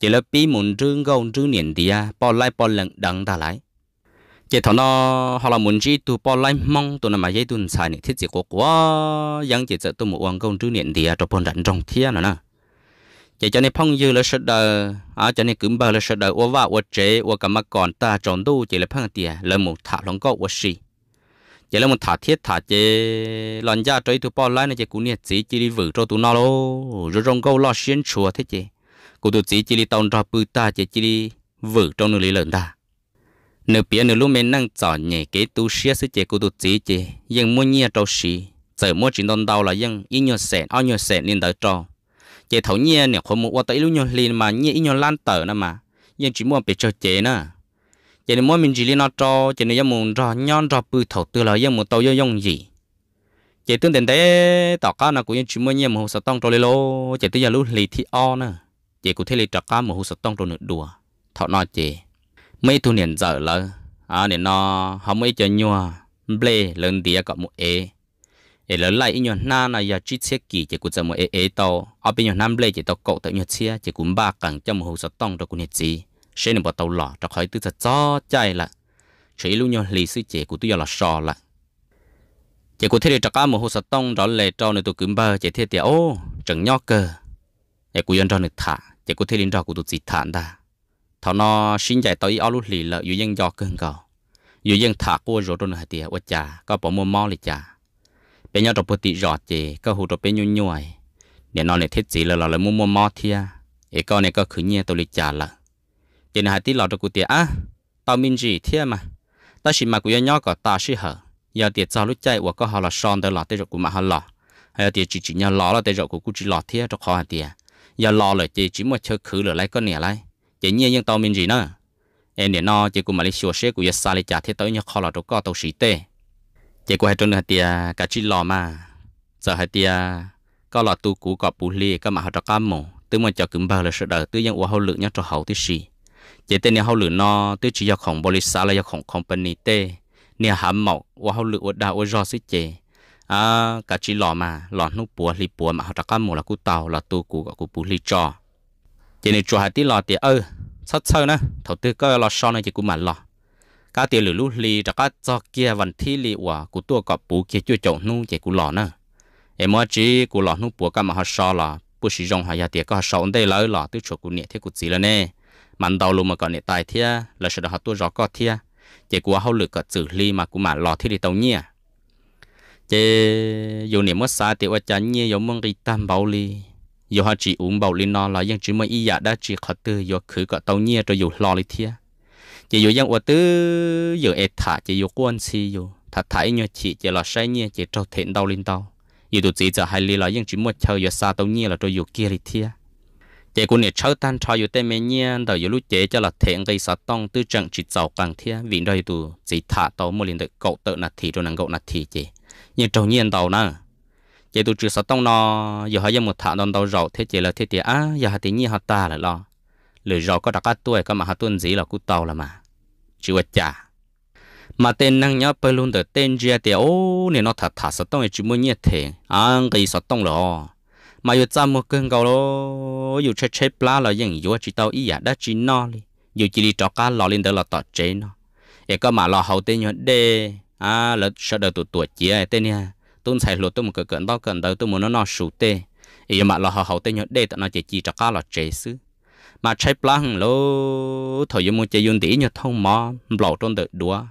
chỉ là bí muốn trưng gấu trưng niệm đi à bỏ lại bỏ lần đằng ta lại chỉ thầu nó họ là muốn chỉ tụ bỏ lại mong tụ nó mà dây tụ xài nè thiết chỉ có quá dân chỉ sợ tụ một uang gấu trưng niệm đi à cho bọn rắn trong thiên nữa nè chỉ cho nên phong dư là sợ đờ à cho nên cứng bờ là sợ đờ ô vạ ô chế ô cả mà còn ta tròn đu chỉ là phong tiề, là một thả lòng có ô xì chỉ là một thả thiết thả chế lần ra trời tụi bao lái này chỉ cũng nhiệt chỉ chỉ đi vử cho tu nó lô rồi rong câu lo xuyên chùa thế chị cụ tụi chỉ chỉ đi tông ra bự ta chỉ chỉ đi vử trong nửa lý lớn ta nửa bia nửa lúc mình năng chọn nhẹ cái tu xia sự chế cụ tụi chỉ chỉ nhưng mua nhia trâu xì giờ mua chỉ đòn đầu là nhưng ít nhiều sẹn ao nhiều sẹn nên đỡ trâu chế thấu nhia nè khổ mua tới lúc nhau liền mà nhia nhau lan tờ nè mà nhưng chỉ muốn bị cho chế nè chế nên mua mình chỉ liên nó cho chế nên muốn rò nhon rò bự thấu từ là nhưng muốn tàu yêu dùng gì chế tương tiền thế tỏ cá nó cũng như chỉ muốn nhia một sáu tông trôi lô chế tới giờ lúc lì thì o nè chế cũng thấy lì trả cá một sáu tông trôi nửa đùa thọ nói chế mấy thu niên giờ là à niên nó không mấy chơi nhua ble lớn tía có một ế เอลไลอีนยนนานะยาจิเซกีเจกูจะมเอเอโตเอาเป็นยนน้ำเลเจตกตะยเชียเจกุมบากังจมูสต้องตะกุนจีเชนบอตหลอตะคอยตึจะจ้อใจละเฉยลุยนลีซึเจกูตุยละชอละเจกูเทเดตะกามหูสต้องดอเลตอในตัวกุมบาเจเทเตียโอจังยอเกอเอกูยนดอนึกถาเจกูเทลินดอกูตุจิฐานดาทอนอชินใจตอยอลุลีละอยู่ยังยอเกินเก่าอยู่ยังถากัวโรดนหาเตียว่าจาก็ปอมมอลิจา bé nhau tập tị giọt chế, có hụt tập bé nhu nhuài để nó này thiết gì là là mua mua mò thia ấy e con này có khử nhẹ tôi lịch trả là tiền hai tí lọ tập cụ tiền á tao minh e gì thia mà tao chỉ mà cụ nhau có ta sĩ hở giờ tiền cho lúc chạy hoặc có họ là son tới lọ tới rồi cụ mà họ lọ hay tiền chỉ chỉ nhau lọ là tới rồi cụ cụ chỉ lọ thia cho khó tiền giờ lọ rồi chế chỉ một chơi khử rồi lấy con nè lấy chị nhiên nhưng tao minh gì nữa em để nó chế cụ mà lấy sửa xe cụ giờ xa lấy trả thế tới nhau khó lọ đâu có tao sĩ tê chỉ có hai trôn hạt tia cá chi lò mà giờ hạt tia có lò tu cũ có bù lì có mà họ cho cá mồ tư mà cho cứng bờ là sợ đời tư dân uống hậu lượng nhá cho hậu tí gì chỉ tên nhà hậu lượng nó tư chỉ do khổng boli xã là do khổng company tê nhà hàm mậu uống hậu lượng uống đào uống do xí chế à cá chi lò mà lò nút bùa li bùa mà họ cho cá mồ là cú tàu là tu cũ có cú bù lì cho chỉ này chùa hạt tí lò tia ơ sắt sơ nữa thầu tư có lò so này chỉ cú mà lò ก็เตียวหรือลูลีแต่ก็จอกเกียวันที่ลีว่ากูตัวกับปูเกียจู่โจนู่เจกูหล่อนะเอ็มาร์จีกูหล่อนู่ปัวก็มาหาชอละุูชิจงหายาเตียก็หาชอได้เลยหล่อตช้อฉกูเนี่ยเที่ยกูจีแล้วเน่ มันเดาลงมาก่อนเนี่ยตายเทียแล้วฉดหาตัวจอก็เทีย เจกูว่าเขาหลือก็จืดลีมากูมาหล่อที่ลีเตาเนี่ย เจอยู่เนี่ยมั่วสาเตียวจันเนี่ยอยู่มังกิตันเบาลีอยู่หาจีอุ้มเบาลีนอนแล้วยังจีมื่อียาได้จีขัดตัวอยู่คือก็เตาเนี่ยจะอยู่หล่อลีเทีย chỉ dù dân vật tư giờ ép thả chỉ dù quan si dù thả thải như chị chỉ là sai như chỉ trâu thiện đau linh đau dù tụi chị cho hai lý là dân chỉ mua chơi giờ xa tao nhiên là trôi dù kia thì thia chị cũng nè chơi tan chơi dù tên mẹ nhiên đầu dù lúc chị cho là thiện gây sát tông tư trận chỉ giàu càng thia vì đây tụi chị thả tàu mua linh được cậu tự nạt thì rồi năng cậu nạt thì chế nhưng trâu nhiên đầu nè chị tụi chị sát tông nó giờ hay dân một thả đòn đầu rầu thế chị là thế thì á giờ hay thì nhiên họ ta là lo lười rầu có đặc cá tuổi có mà họ tuân gì là cú tàu là mà chữ vật chả mà tên năng nhớ bơi luôn được tên gia thì ô nên nó thật thật sợ tông chỉ muốn nhét thế anh cái sợ tông lo mà vừa chăm một cơn gầu lo vừa chơi chơi plá là những vừa chỉ tao ý à đã chỉ nó đi vừa chỉ đi cho cá lò lên được là tọt chế nó để có mà lò hậu tên nhớ đê à là sợ đời tụt tuổi chia tên nha tôi xài lụt tôi một cái cận bao cận đầu tôi muốn nó nó sụt tê ý mà lò hậu tên nhớ đê tao nó chỉ chỉ cho cá là chế xứ mà chạy plang lô thôi dùng chơi yun tỷ như thông mò lẩu trong được đúa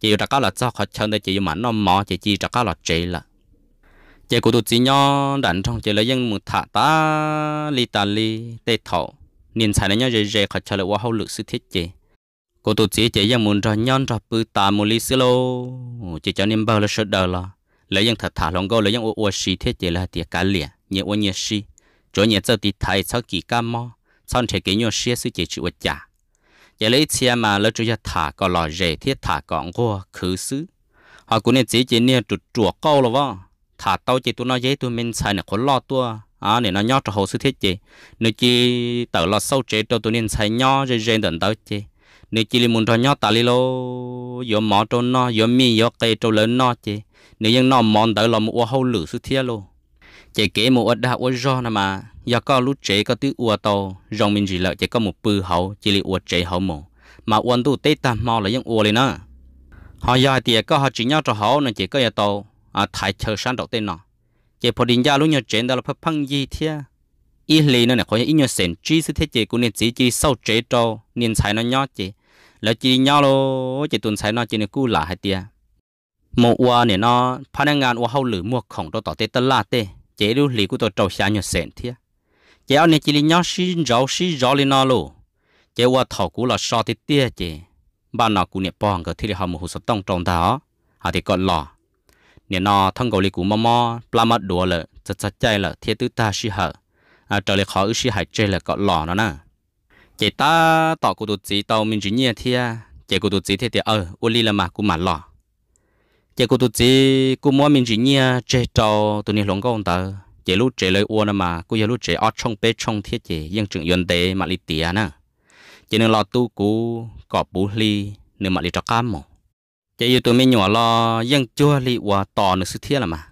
chỉ yêu đã là cho khó chơi để chỉ yêu mà nó mò chỉ chỉ đã là chơi là chế của tụi chị nhỏ đàn trong chơi lấy những một thả ta li ta li tê thọ nhìn xài nó nhau dễ dễ khó chơi là qua hậu lực sự thiết chế cô tụi chị chế những muốn cho nhon cho bự ta một ly sữa lô chỉ cho niệm bao là sợ đời là lấy những thật thả lòng câu lấy những ô ô xì thiết chế là tiệt cá liền nhiều ô nhiều xì chỗ nhiều giờ thì thay sau kỳ cam mò xong thì kỹ nhau xe sư chỉ chịu chả giờ lấy xe mà lỡ chú cho thả có lò rể thiết thả còn ngô khứ xứ, họ cũng nên chỉ chỉ nên tụt chuột câu là vâng thả tao chỉ tôi nói dễ tôi mình sai nó có lo tua à để nó nhó cho hồ sư thiết chị nếu chỉ tao lo sâu chế cho tôi nên xài nhó rồi rồi đần tao chị nếu chỉ muốn cho nhó ta li lô yo mỏ cho nó yo mi yo cây cho lớn nó chị nó mòn tới là một hậu lử sư thiết luôn chỉ kể một ở đạo ở do nè mà do có lúc chế có thứ ua to, dòng mình chỉ lợi chỉ có một bự hậu chỉ là ua chế hậu mồ mà uốn tu tê tam mau là những ua lên nữa họ giờ thì có họ chỉ nhau cho hậu nên chỉ có nhà tàu à thái chờ sáng đầu tên nọ chỉ phổ điện gia lúc nhà chế đó là phải phăng gì thế ý lì nó này có những nhỏ sen chi sự thế chỉ của nên chỉ chỉ sau chế cho nên sai nó nhỏ chỉ là chỉ nhau lo chỉ tuần sai nó chỉ nên cú là hai tia một ua này nó phát ngàn ua hậu lử mua khổng đó tỏ tê tân la tê chế đu lì của tôi trâu xa nhiều sẹn thia chế anh chỉ li nhớ xí rau xí rau li nó lù chế qua thọ cũ là so thì tia chế ba nó cũng niệm bòn cái thì họ một hồ sơ tông trồng đó họ thì còn lò niệm nó thông cầu li cú mò mò plama đùa lợ chật chật chay lợ thiên tứ ta xí hở à trở lại khó ư xí hải chơi là còn lò nó nè chế ta tỏ cụ tụt chỉ tàu mình chỉ nhia thia chế cụ tụt chỉ thia thì ờ uli là mà cũng mà lò chỉ cô tụi chị cô mua mình chỉ nhia chế trâu tụi này lòng công tờ chế lúc chế lời uôn nè à mà cô giờ lúc chế ót trong bê trong thiết chế, nhưng chừng yên tế mà lì tía nè chỉ nên lo tu cú có bù li nên mà lì trọc cam mồ chỉ yêu tôi mình nhỏ lo nhưng chưa li uo to nữa sự thiết là mà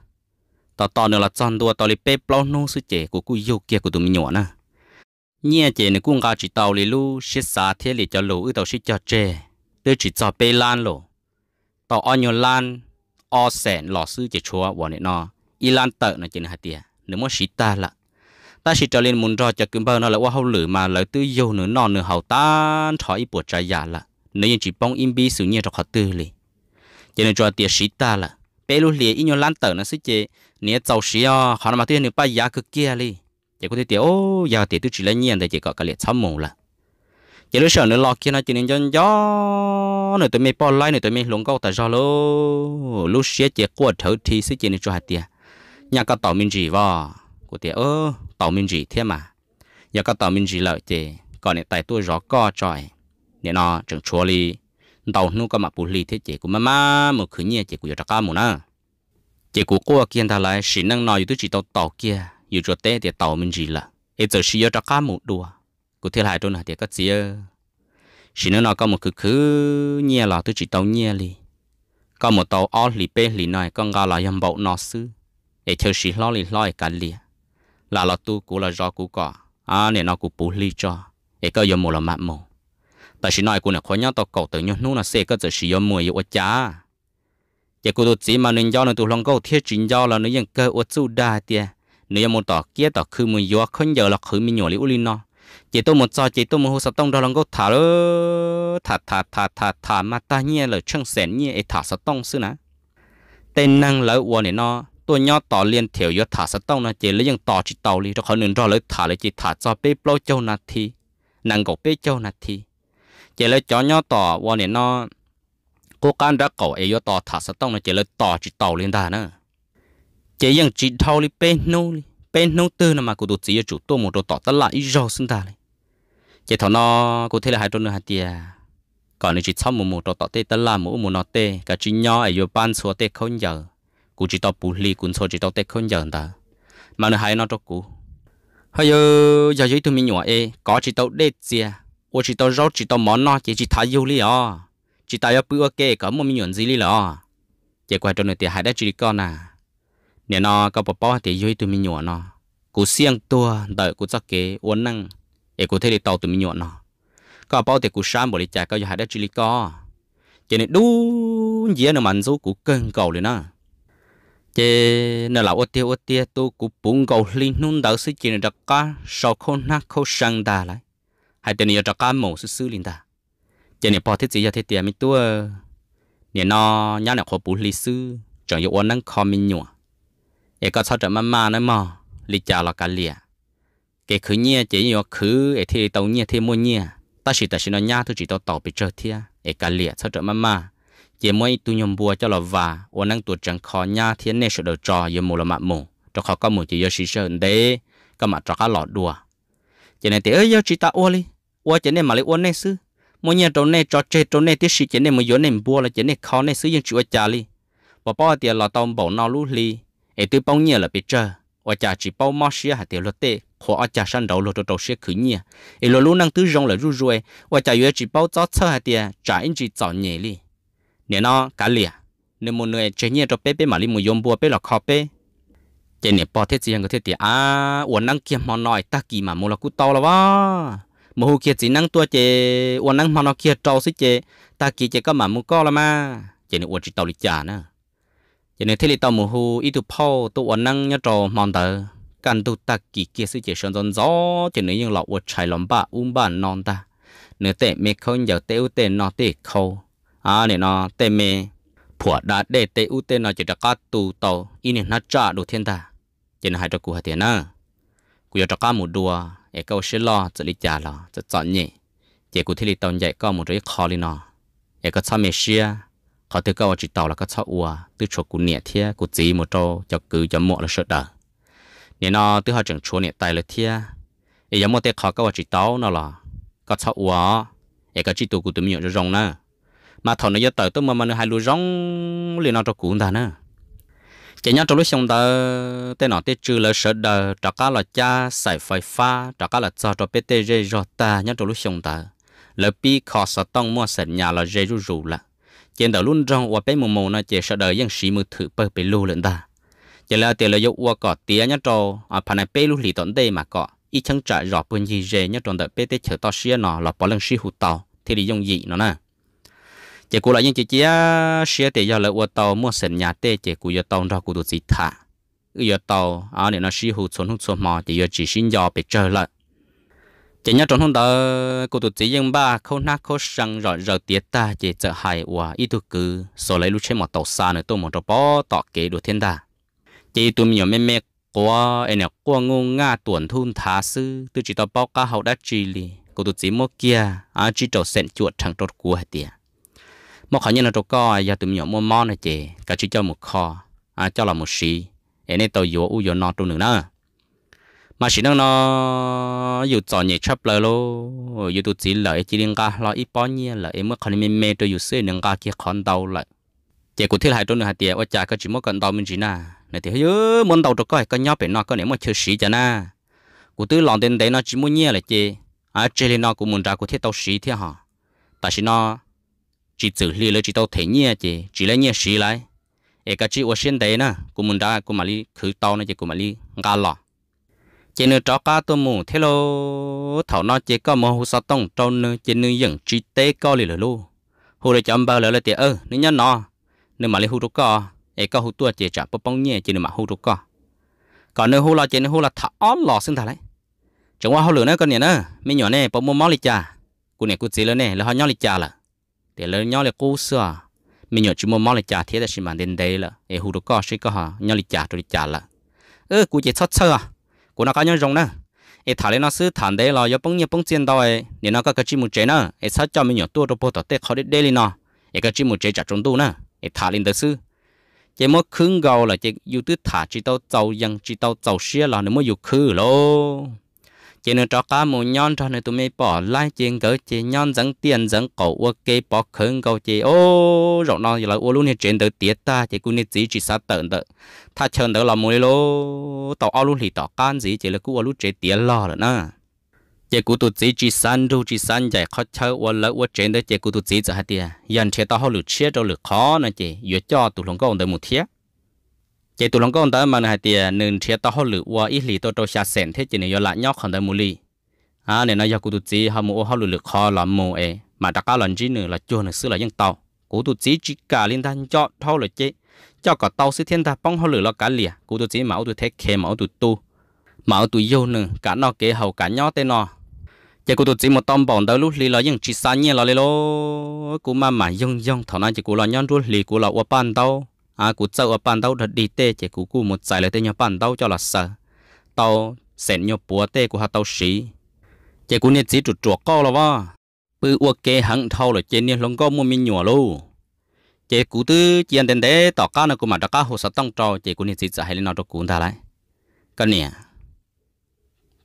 tao to nữa là chọn đua tao li bê bao nô sự chế của cô yêu kia của tôi mình nhỏ nè nhia chế nên cũng gà chỉ tàu li lu xí xá thiết li cho lù ở tàu xí cho chế đứa chỉ cho bê lan lù tàu ăn nhiều lan o sẹn lò sư chỉ chúa vợ này nó y lan tợ nó chỉ nếu mà xí ta là ta chỉ trở lên muốn rồi cho cưng bơ là qua hậu mà lỡ tư yêu nữa nọ nữa hậu ta thọ y trái giả là nếu như chỉ bông im bi sự nhiên trong khó tư lì cho nên cho xí ta là bé lúc lìa ít nhiều lan tợ nó sẽ chế nếu giàu xí à họ mà tiền nếu ba giá cực kia lì chỉ có thể tiền ô giờ tiền tôi chỉ là nhiên để chỉ có cái liệt sáu mù là chỉ lúc sợ nữa lo kia nó chỉ nên cho gió nữa tụi mình bỏ lại nữa tụi mình lúng câu tại do lô lúc xé chế của thấu thì sẽ chỉ nên cho hạt tiền nhà có tàu mình gì vò của tiền ơ tàu mình gì thế mà nhà có tàu mình gì lợi chế còn này tại tôi gió co trời nên nó chẳng chua li tàu nu có mà bù li thế chế của mama một khứ nhẹ chế của giờ ca một nữa chế của cô kia ta lại xin năng nói tôi chỉ tàu tàu kia dù cho thì tàu mình gì là ít giờ xí giờ ca một đùa cụ thiệt hại trong này thì có gì chỉ nó nó có một cứ khứ nhẹ là tôi chỉ tàu nhẹ li có một tàu ó lì bê lì này con gà là yam bậu nó sư để theo sĩ lo lì lo cả lì là là tu cũng là do cũng có à này nó cũng bù lì cho để có yam một là mặn mồ tại chỉ nói cũng là khó nhau tàu cầu tự nhiên nó là xe có giờ sĩ yam mùi yam chả cụ cũng chỉ mà nên do nó tôi lòng câu thiết chính do là nó nó ยัง cơ ở chỗ đa tiệt nếu một tàu kia tàu khứ mình yam không giờ là khứ mình nhỏ lì u lì nó chỉ tôi một cho chỉ tôi một hồ sơ tông đó là có thả lỡ thả thả thả thả thả mà ta nhẹ là chân sẹn nhẹ thả sơ tông xứ nè tên năng lỡ uo này nó tôi nhớ tỏ liên thiểu yo thả sơ tông nó chỉ lấy những tỏ chỉ tàu đi cho khỏi nên đó lỡ thả lấy chỉ thả cho bê plô châu nà thì năng cổ bê châu nà thì chỉ lấy cho nhớ tỏ uo này nó cố gắng đã cổ ấy yo tỏ thả sơ tông nó chỉ lấy tỏ chỉ tàu lên đà nè, chỉ những chỉ tàu đi bê nô đi bên nông tư nó mà cô tổ chỉ chủ tô một đồ tỏ tất lại rau sinh ta này chỉ thằng nó cụ thế là hai trôn nữa hạt tiền còn nếu chỉ sau một một đồ tỏ tê tất là mỗi một nó tê cả chỉ nhỏ ở vô ban số tê không giờ cụ chỉ tao bù lì cũng số chỉ tao tê không giờ ta mà nó hai nó cho cụ hay giờ giờ dưới tụi mình nhỏ ê có chỉ tao đê chia ô chỉ tao rau chỉ tao món nó chỉ chỉ thái yêu li à chỉ tao yêu bữa kê có một mình nhỏ gì li là à. chỉ quay trôn nữa thì hai đã chỉ con à nè nó có bỏ bỏ thì duy tụi mình nhọ nó cú xiang tua đợi cú chắc kế uốn năng để cú thấy được tàu tụi mình nhọ nó có bỏ thì cú sáng bỏ đi chạy có giờ hai đứa chỉ co, cho nên đu dĩa nó mạnh số cú cần cầu liền nó chế nó là ô tiêu ô tiêu tu cú bún cầu linh nung đỡ sự chuyện được cá sau khôn nát khâu sang đà lại hay tên này được cá mổ sự xử liền đà cho nên bỏ thiết gì ra thiết tiền mình tua nè nó nhá nó khó bún lý sư chẳng yêu uốn năng khó mình nhọ cái cái sao nữa mà mà liệt khứ khứ nhớ tàu mua ta ta chỉ chỉ chỉ nói thì thì có 也个操着慢慢的嘛，你家了个脸，给去年只有去，也提到年提么年，但是但是那年都只到到被这天，也个脸操着慢慢，也没多用波叫了娃，我能多挣靠年天那时候找也没了嘛么，这靠个么就要是说的，干嘛找个老多，现在第二要知道我哩，我现在嘛哩我那是。mỗi nhà trâu này cho chết trâu này tiếc sĩ chỉ nên một yếu nên bua là chỉ nên khó nên sử dụng chuột chả li bỏ bỏ thì là tàu bảo nào lú li hệ tư bao nhiêu là bị chờ ở nhà chỉ bao mò xia hạt tiểu lót tê khó ở nhà săn đầu lột đầu xia khử nhỉ, hệ lô lô năng tư rong là rú ruê ở nhà yếu chỉ bao chó chơ hạt tia chả anh chỉ chọn nhỉ, li nè nó cá lìa nếu một người chơi nhẹ cho bé bé mà li một yom bùa bé là khó bé cái này bỏ thiết gì người thiết tia à uốn năng kiếm mò nồi, ta kỳ mà mua là cú to là vó mà hồ kia chỉ năng tua chế, uốn năng mò nó kia trâu xí chế, ta kỳ chế có mà mua co là ma chơi này uốn chỉ tàu lịch trả nữa ยังในทเทลิตอมูอีตุพ่อตัวนั่งยจอมันเตการตุตักกี่เกสิเจชนจนจอเจนยังหลอกวัดชายลำบ้าอุ้มบ้านนอนตาเนื้อเตะเมฆคนอยากเตะอุเตะนอนเตะเขาอ่าเนี่ยนอเตะเมผัวดาเดเตะอุเตะนอนจะจะกัดตูโตอีนี่นัดจ่าดูเทียนตาเจนหายจากกูหัเทียนนะกูอยากจะกัดหมุดดัวเอกเอาเชลล์จะลิจ่าล่ะจะจอดเนี่ยเจกูเทลิตอมใหญ่ก็หมุดด้วยคอลีนอเอกก็ชอบเมเชีย họ từ câu chỉ tàu là có sáu ua từ chỗ cụ nẹt thia cụ chỉ một trâu cho cứ cho mộ là sợ đờ nhẹ nó từ họ chẳng chúa nhẹ tay là thia ấy giống một tết họ câu chỉ tàu nó là có sáu ua ấy có chỉ tàu cụ từ miệng cho rong nè mà thằng nó giờ tới tôi mà mà nó hay lúa rong liền nó cho cụ ta nè chỉ nhớ trong lúc xong đó tên nó tên chữ là sợ đờ trả cá là cha sải phải pha trả cá là cho cho pt rồi ta nhớ trong lúc xong đó là bị khó sợ tông mua sẹn nhà là dễ rủ rủ là chiến đầu luôn trong và bé mồm mù nó chỉ sợ đời dân sĩ mù thử bơ bê lù lận ta chỉ là tiền lợi dụng và cọ tía nhá trò à phần này bê lù lì tận đây mà cọ ít chẳng trả rõ bên gì dễ nhá tròn đợi bê tê chờ to xía nó là bỏ lần sĩ hụt tàu thì đi dùng gì nó nè chỉ cụ lại những chỉ chỉ xía tê do lợi và tàu mua sẵn nhà tê chỉ cụ do tàu ra cụ được gì thả giờ tàu à nếu nó sĩ hụt xuống hụt xuống mò chỉ giờ chỉ xin do bị chờ lại chỉ nhớ trong hôm đó cô tụt chỉ riêng ba khâu nát khâu sang rồi rồi tiệt ta chỉ sợ hại và ít tụt cứ số lấy lúc chơi một tàu xa nữa tôi một trò bó tọ kế đồ thiên ta chỉ tụi mình mẹ mẹ quá em nè quá ngu nga tuần thun thả sư tôi chỉ tao bao cá hậu đã chỉ li cô tụt chỉ mua kia à chỉ trầu sẹn chuột thằng trâu cua hết tiệt một khó nhân là trâu coi giờ tụi mình mua món này chị cả chỉ cho một kho à cho là một xí em này tàu yếu u yếu nọ tụi nữa mà chỉ nó nó dù chọn nhẹ chấp lời lô dù tụt chỉ lợi chỉ liên ca lo ít bao nhiêu em mới còn mình mê tôi dù xưa liên ca kia khăn đầu lợi chỉ cụ thể hại tôi nữa hạt tiền ở chả có chỉ mất cần đầu mình chỉ na này thì hứa muốn đầu tôi coi con nhau bên nó có nếu mà chơi sĩ cho na cụ tư lòng tin đấy nó chỉ muốn nhẹ là chỉ à chỉ liên nó cũng muốn ra cụ thiết tàu sĩ thế hả tại sao nó chỉ xử lý là chỉ tàu thể nhẹ chỉ chỉ lấy nhẹ sĩ lại cái chỉ ở trên đấy na cũng muốn ra cũng mà đi khử tàu này chỉ cũng mà đi ngã lọ chỉ nữ chó cá tôi mù thế lô thảo nó chỉ có một hồ sơ tông trôn nữ chỉ nữ dựng trí tế có lì lửa lu hồ để chọn bao lửa là tiền ơ nữ nhớ nó nữ mà lấy hồ trúc cò ấy có hồ tua chỉ trả bông bông nhẹ chỉ nữ mà hồ trúc cò còn nữ hồ là chỉ nữ hồ là thảo lò xin thà đấy chúng qua hồ lửa nữa con nhỉ nữa mấy nhỏ này bông mua máu lì trà cô này cú chỉ lớn nè là họ nhỏ lì trà là để lớn nhỏ là cô xưa mình nhỏ chú mua máu lì trà thế là xin mà đến đây là ấy hồ trúc cò sẽ có họ nhỏ lì trà rồi trà là ơ cô chỉ thoát sơ à của nó cá nhân rồng nè ấy thả lên nó sư thản đấy là do bông nhẹ bông tiền đâu nên nó có cái chi một chế nè ấy sát cho mình nhỏ tua đồ bộ tọt tết khó đến đây lên nó ấy cái chi một chế chặt trốn tu nè ấy thả lên tới sư chế mất khứng gầu là chỉ yêu tứ thả chỉ tao tàu dân chỉ tao tàu xia là nó mới yêu khứ lô chỉ nên cho cá mù nhon cho nên tụi mình bỏ lại chỉ gỡ chỉ nhon dẫn tiền dẫn cổ ok bỏ khấn câu chỉ ô rồi rộng giờ là ua luôn thì chuyện tới tiệt ta chỉ cũng nên chỉ chỉ sát tận tận tha chân tới là mồi lô tàu ao luôn thì tàu can gì chỉ là cũng ua luôn chế tiết lo rồi nè chỉ cũng tụi chỉ chỉ san đâu chỉ san giải khó chơi ua lỡ ua chuyện tới chỉ cũng tụi chỉ giờ hạt tiền dần chế tao họ lụt chia cho lụt khó nè chỉ vừa cho tụi lòng con tới một thiết chế tụ lòng con tới mà này thì à, nên chia tao họ lựu qua ít lì tao tao xa sen thế chỉ này do lại nhóc còn tới mù lì à nên nói do cụ tụt chỉ họ mua họ lựu lựu kho là mù ấy mà đặc cá lần chỉ nữa là chua nữa xứ là dân tàu cụ tụt chỉ chỉ cả liên thanh cho thâu lựu chế cho cả tàu sẽ thiên ta bong họ lựu là cả lìa cụ tụt chỉ mà tụt thế khe mà tụt tu mà tụt yêu nữa cả nó kế hậu cả nhóc tên nó chỉ cô tôi chỉ một tôm bòn đó lúc lì là những chỉ sáng nhẹ là lì lô cụ mà mà yong yong thằng này chỉ cụ là nhon đuôi lì cô là uo ban đâu à cụ cháu ở bàn đảo thật đi tê chỉ cụ cụ một giải lại tê nhau bàn đảo cho là sợ tàu sẹn nhau búa tê của họ tàu xí chỉ cụ nhiệt chỉ chuột chuột co là vợ bự uo kê hằng thâu là trên nhiệt lông co mua mình nhỏ luôn chỉ cụ tư chỉ ăn đến đấy tỏ cá nó cũng mà đã cá hồ sơ tông trò chỉ cụ nhiệt chỉ giải lên nó cho cụ ta lại cái nè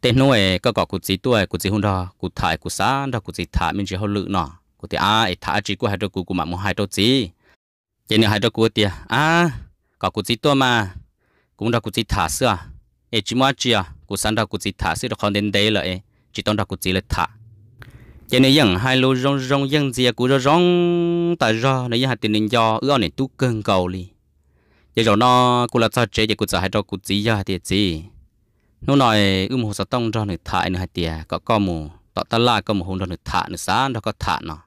tên nuôi có gọi cụ chỉ tuổi cụ chỉ hôn đó cụ thải cụ sáng đó cụ chỉ thải mình chỉ hậu lự nọ cụ thì à thải chỉ cụ hai đôi cụ cụ mà mua hai đôi chỉ chỉ nữa hai đứa của tiền à có cụ chỉ to mà cũng đã cụ chỉ thả xưa ấy à? chỉ mua chia à? cụ sẵn đã cụ chỉ thả xưa được không đến đây rồi chỉ tông đã cụ chỉ là thả chỉ nữa những hai lô rong rong những gì cụ rong rong tại do này những hạt tiền nên do ước này tu cơn cầu đi, giờ rồi nó cụ là sao chế giờ cụ sợ hai đứa cụ chỉ giờ thì gì nó nói ưm hồ sao tông cho nữa thả nữa hạt tiền có có mù tọt ta la có mù hồn cho nữa thả nữa sáng đó có thả nó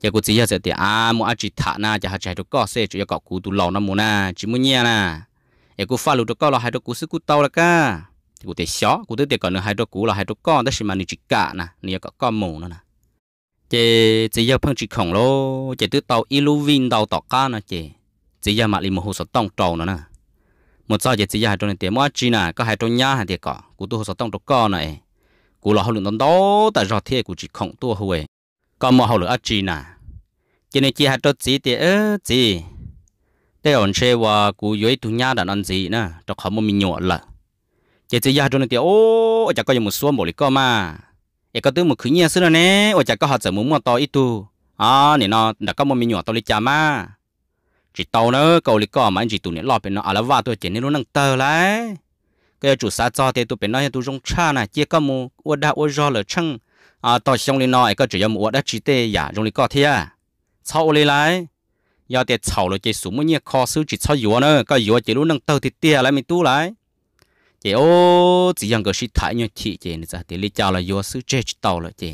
giờ cô chỉ giờ thì à mua ăn chỉ thả na giờ chạy được có xe chỉ có cú tu lò nó mua na chỉ mua nhia na giờ cô pha lụ được có là hai đứa cú sức cú tàu là cả thì cô thấy xó cô thấy tiền còn nữa hai đứa cú là hai đứa con đó chỉ mà nuôi chỉ cả na nị có con mù nó na chỉ chỉ giờ phân chỉ khổng lô chỉ tứ tàu ilu iluvin tàu tọt ca nè chỉ chỉ giờ mà li một hồ sơ tông trầu nữa nè một sao chị chỉ giờ hai đứa này tiền mua chỉ nè có hai đứa nhá hai đứa cỏ cú tu hồ sơ tông trầu con này cụ là họ lụn tông đó tại do thế cụ chỉ khổng tua hồi có mua hậu lửa chi nà cho nên chị hạt cho chị thì ớ chị để ổn xe và cú dưới tu nhà đàn ăn gì nữa cho khó mua mình nhọ là chị chị hạt cho nên thì ô ở chả có một số một lý có mà ấy có tư một khứ nhà xưa nè ở chả có hạt giờ muốn mua to ít tu à nè nó đã có một mình nhọ to lý chả mà chỉ tàu nữa cầu lý có mà anh chỉ tu nè lo bên nó à là vào tôi chỉ nên nó nâng tờ lại cái chủ xã cho thì tôi bên nó tôi rong cha này chỉ có một ô đa ô do lửa chăng à tao xong lên nói cái chỉ một đã chỉ tê giả trong lịch có thế à sau lên lại giờ để sau rồi chỉ số mấy nhiêu kho sứ chỉ sau yếu nữa cái yếu chỉ lúc nâng tàu thì tia lại mình tu lại chị ô chỉ rằng cái sự thay nhau chị chị nữa thì lý chào là yếu sứ chỉ tàu rồi chị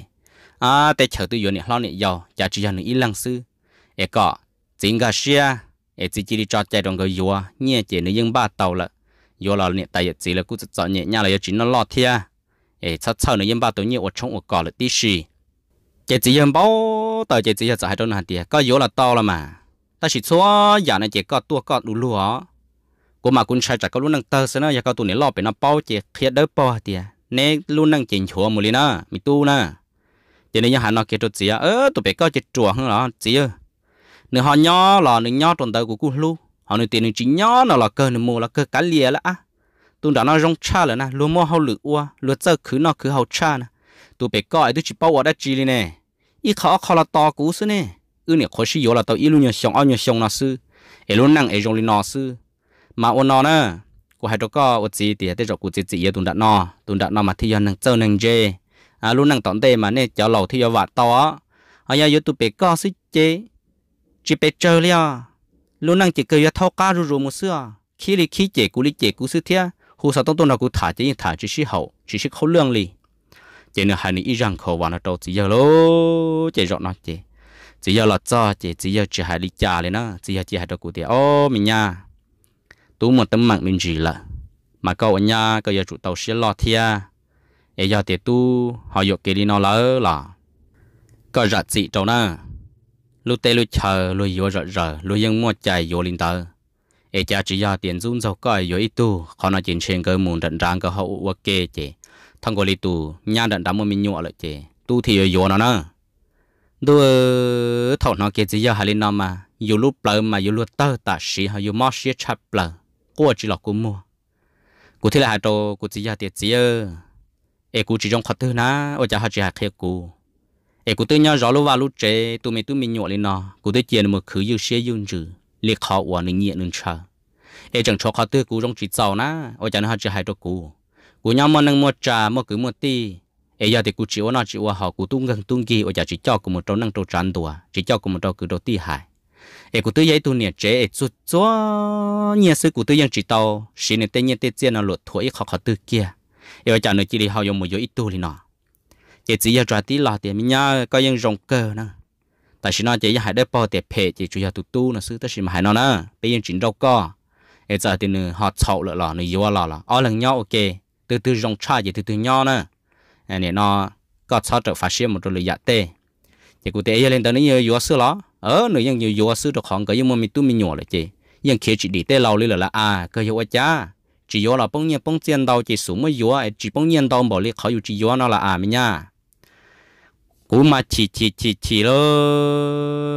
à để chờ tôi yếu này lo này giờ, giờ chỉ rằng ít lần sứ ấy có chính cái xe ấy chỉ chỉ đi cho chạy trong cái yếu nhẹ chị nữa nhưng ba tàu là yếu là này tại chỉ là cũng chọn nhẹ nhàng là yếu chỉ nó lo thế à? ê sao sao này yên bao tôi nhiều ở trong ở cỏ là à. chỉ chỉ bao tờ chỉ chỉ là giải đâu nào thì có yếu là mà ta chỉ số giờ này chỉ có tua có đủ của mà cũng sai chặt có nó giờ có tụi này lo bị nó bao chỉ khía đỡ bao thì nè luôn năng chỉnh chùa mù lý nó mi tu nó chỉ nhà hà nó kia tụi chỉ ơ tụi có chỉ chùa hơn đó chỉ ơ họ nhỏ là nếu nhỏ tròn tơ của cu lu họ nửa tiền nửa chỉ nhỏ nó là cơ nửa mua là cơ cá lìa là á tụng đó nó rong cha là na lúa mua hậu lửa ua lúa tơ khứ nó khứ hậu cha na tụi bé coi tụi chỉ bao ở đây chỉ nè ít khó khó là to cú xứ nè ư nè khó xí yếu là tao ít luôn nhiều xong ao nhiều xong nó sư ấy luôn năng ấy rong lên nó sư mà ôn nó nè của hai đứa co ôn gì thì tới rồi của chị chị tụng đã nó tụng đã nó mà thi do à năng chơi, năng chơi, à luôn năng tổng tề mà nè cho lầu thi do vạt to ở nhớ yếu tụi bé coi xí chế chỉ bé chơi liền luôn năng chỉ cười thao cá rù rù một xưa khi li khi chế cú li chế cú xứ thiệt hồ sa tông tôn nào cũng thả chỉ thả chỉ sĩ hậu chỉ sĩ khâu lương lì chỉ nữa hai nữ ý rằng khâu vào nó đâu chỉ giờ lô chỉ rõ nó chỉ chỉ giờ là cho chỉ chỉ giờ chỉ hai lý trà lên nó chỉ giờ chỉ hai đâu cụ tiền ô mình nha tú một tấm mạng mình gì là mà câu anh nha câu giờ chủ tàu sẽ lo thia giờ giờ tiền tu họ dục kỳ đi nó lỡ là có rạch gì đâu nè lúc tê lúc chờ lúc vô rợ rợ lúc dân mua chạy vô linh tờ ai cha chỉ ya tiền run dầu coi yo tu khó nói chuyện trên cơ muốn đận rang cơ hậu và kê chế thằng cô li tu nhà đận đám mình nhọ lại chế tu thì yo nó nữa đua ờ, thầu nó kia chỉ ya hai linh năm mà yo lúc bờ mà yo lúc tơ tạ sĩ hay yo mót sĩ chập bờ cô chỉ là cũng mua cô thấy là hai đồ cô chỉ ya tiền chỉ ơ ai cô chỉ trong khát thứ na ở cha hai chỉ hai kia cô ai cô tự nhau rõ lúc vào lúc chế tu mình tu mình nhọ linh nó cô tự chuyện mà khử yêu xe yêu chữ liệt khó của nên nhẹ nên chờ để chẳng cho khó tư cú trong chỉ giàu na ở chẳng họ chỉ hai đứa cú nhau mà nâng một trà một cứ một ti ấy giờ thì cú chỉ ở nó chỉ họ cú tung gần tung kỳ ở giờ chỉ cho cú một trâu nâng trâu trăn đùa chỉ cho cú một trâu cứ đầu ti hại ấy cú tư giấy tu nè chế ấy chút chúa nhẹ sự cú tư dân chỉ tàu xin nè tên nhẹ tên chia nó lột thổi khó khó tư kia ở chẳng nơi chỉ đi họ dùng một yếu ít tu thì nó chỉ chỉ giờ trả tí lọ thì mình nhớ có dân cờ nữa ta chỉ nói chỉ hai đứa bỏ để phe chỉ chủ yếu tu tu nó sư ta chỉ mà hai nó nữa bây giờ chuyện đâu có bây giờ thì họ chậu lợ lọ nó yếu lọ lọ ở lần nhau ok từ từ rong chai gì từ từ nhau nữa này nó có sao trở phát triển một rồi dạ tê chỉ cụ thể lên tới như yếu sư lọ ở nữa ยัง nhiều yếu sư được khoảng cái nhưng mà mình tu mình nhỏ là chị nhưng khi chỉ đi tê lâu lên là à cơ yếu cha chỉ yếu là bông nhiên bông tiền đâu chỉ xuống mới yếu chỉ bông nhiên đâu bỏ lý khỏi yếu chỉ yếu nó là à mình nhá cú mà chỉ chỉ chỉ chỉ lo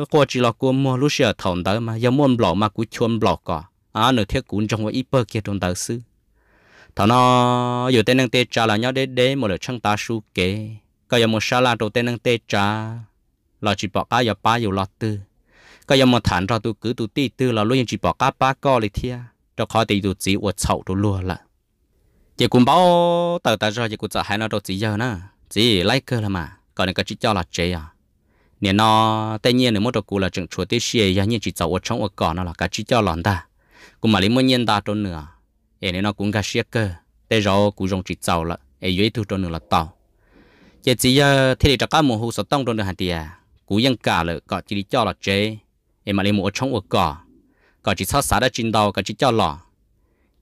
qua chỉ lo cú mua lúc xưa thòng đó mà giờ muốn bỏ mà cú chuồn bỏ cả à nửa thiết cú trong cái ít bơ kia trong đó xứ, thằng nó giờ tên năng tê trả là nhau để để một lần chăng ta su kế cái giờ một sa la đầu tên năng tê trả là chỉ bỏ cá giờ ba giờ lọt tư cái giờ một thản ra tôi cứ tôi ti tư là luôn chỉ bỏ cá ba co lại thia cho khó thì tôi gì uất sầu đồ lùa lại chỉ cũng bảo tờ tờ rồi chỉ cũng trả hai nó đồ gì giờ nè chỉ like cơ là mà còn những cái chỉ cho là chế à nên nó tất nhiên là muốn đồ cụ là chừng chúa tiết xìa ra nhiên chỉ cháu ở trong ở cỏ nó là cái chỉ cho lòn ta cũng mà lấy muốn nhiên ta trốn nữa em nên nó cũng cái xìa cơ để rồi cụ dùng chỉ cháu là em dưới thu trốn nữa là tàu chỉ chỉ thế thì cho các mồ hôi sợ tông trốn được hạt tiền cụ vẫn cả là có chỉ cho là chế em mà lấy muốn ở trong ở cỏ có chỉ sao xả đã chín đầu có chỉ cho lò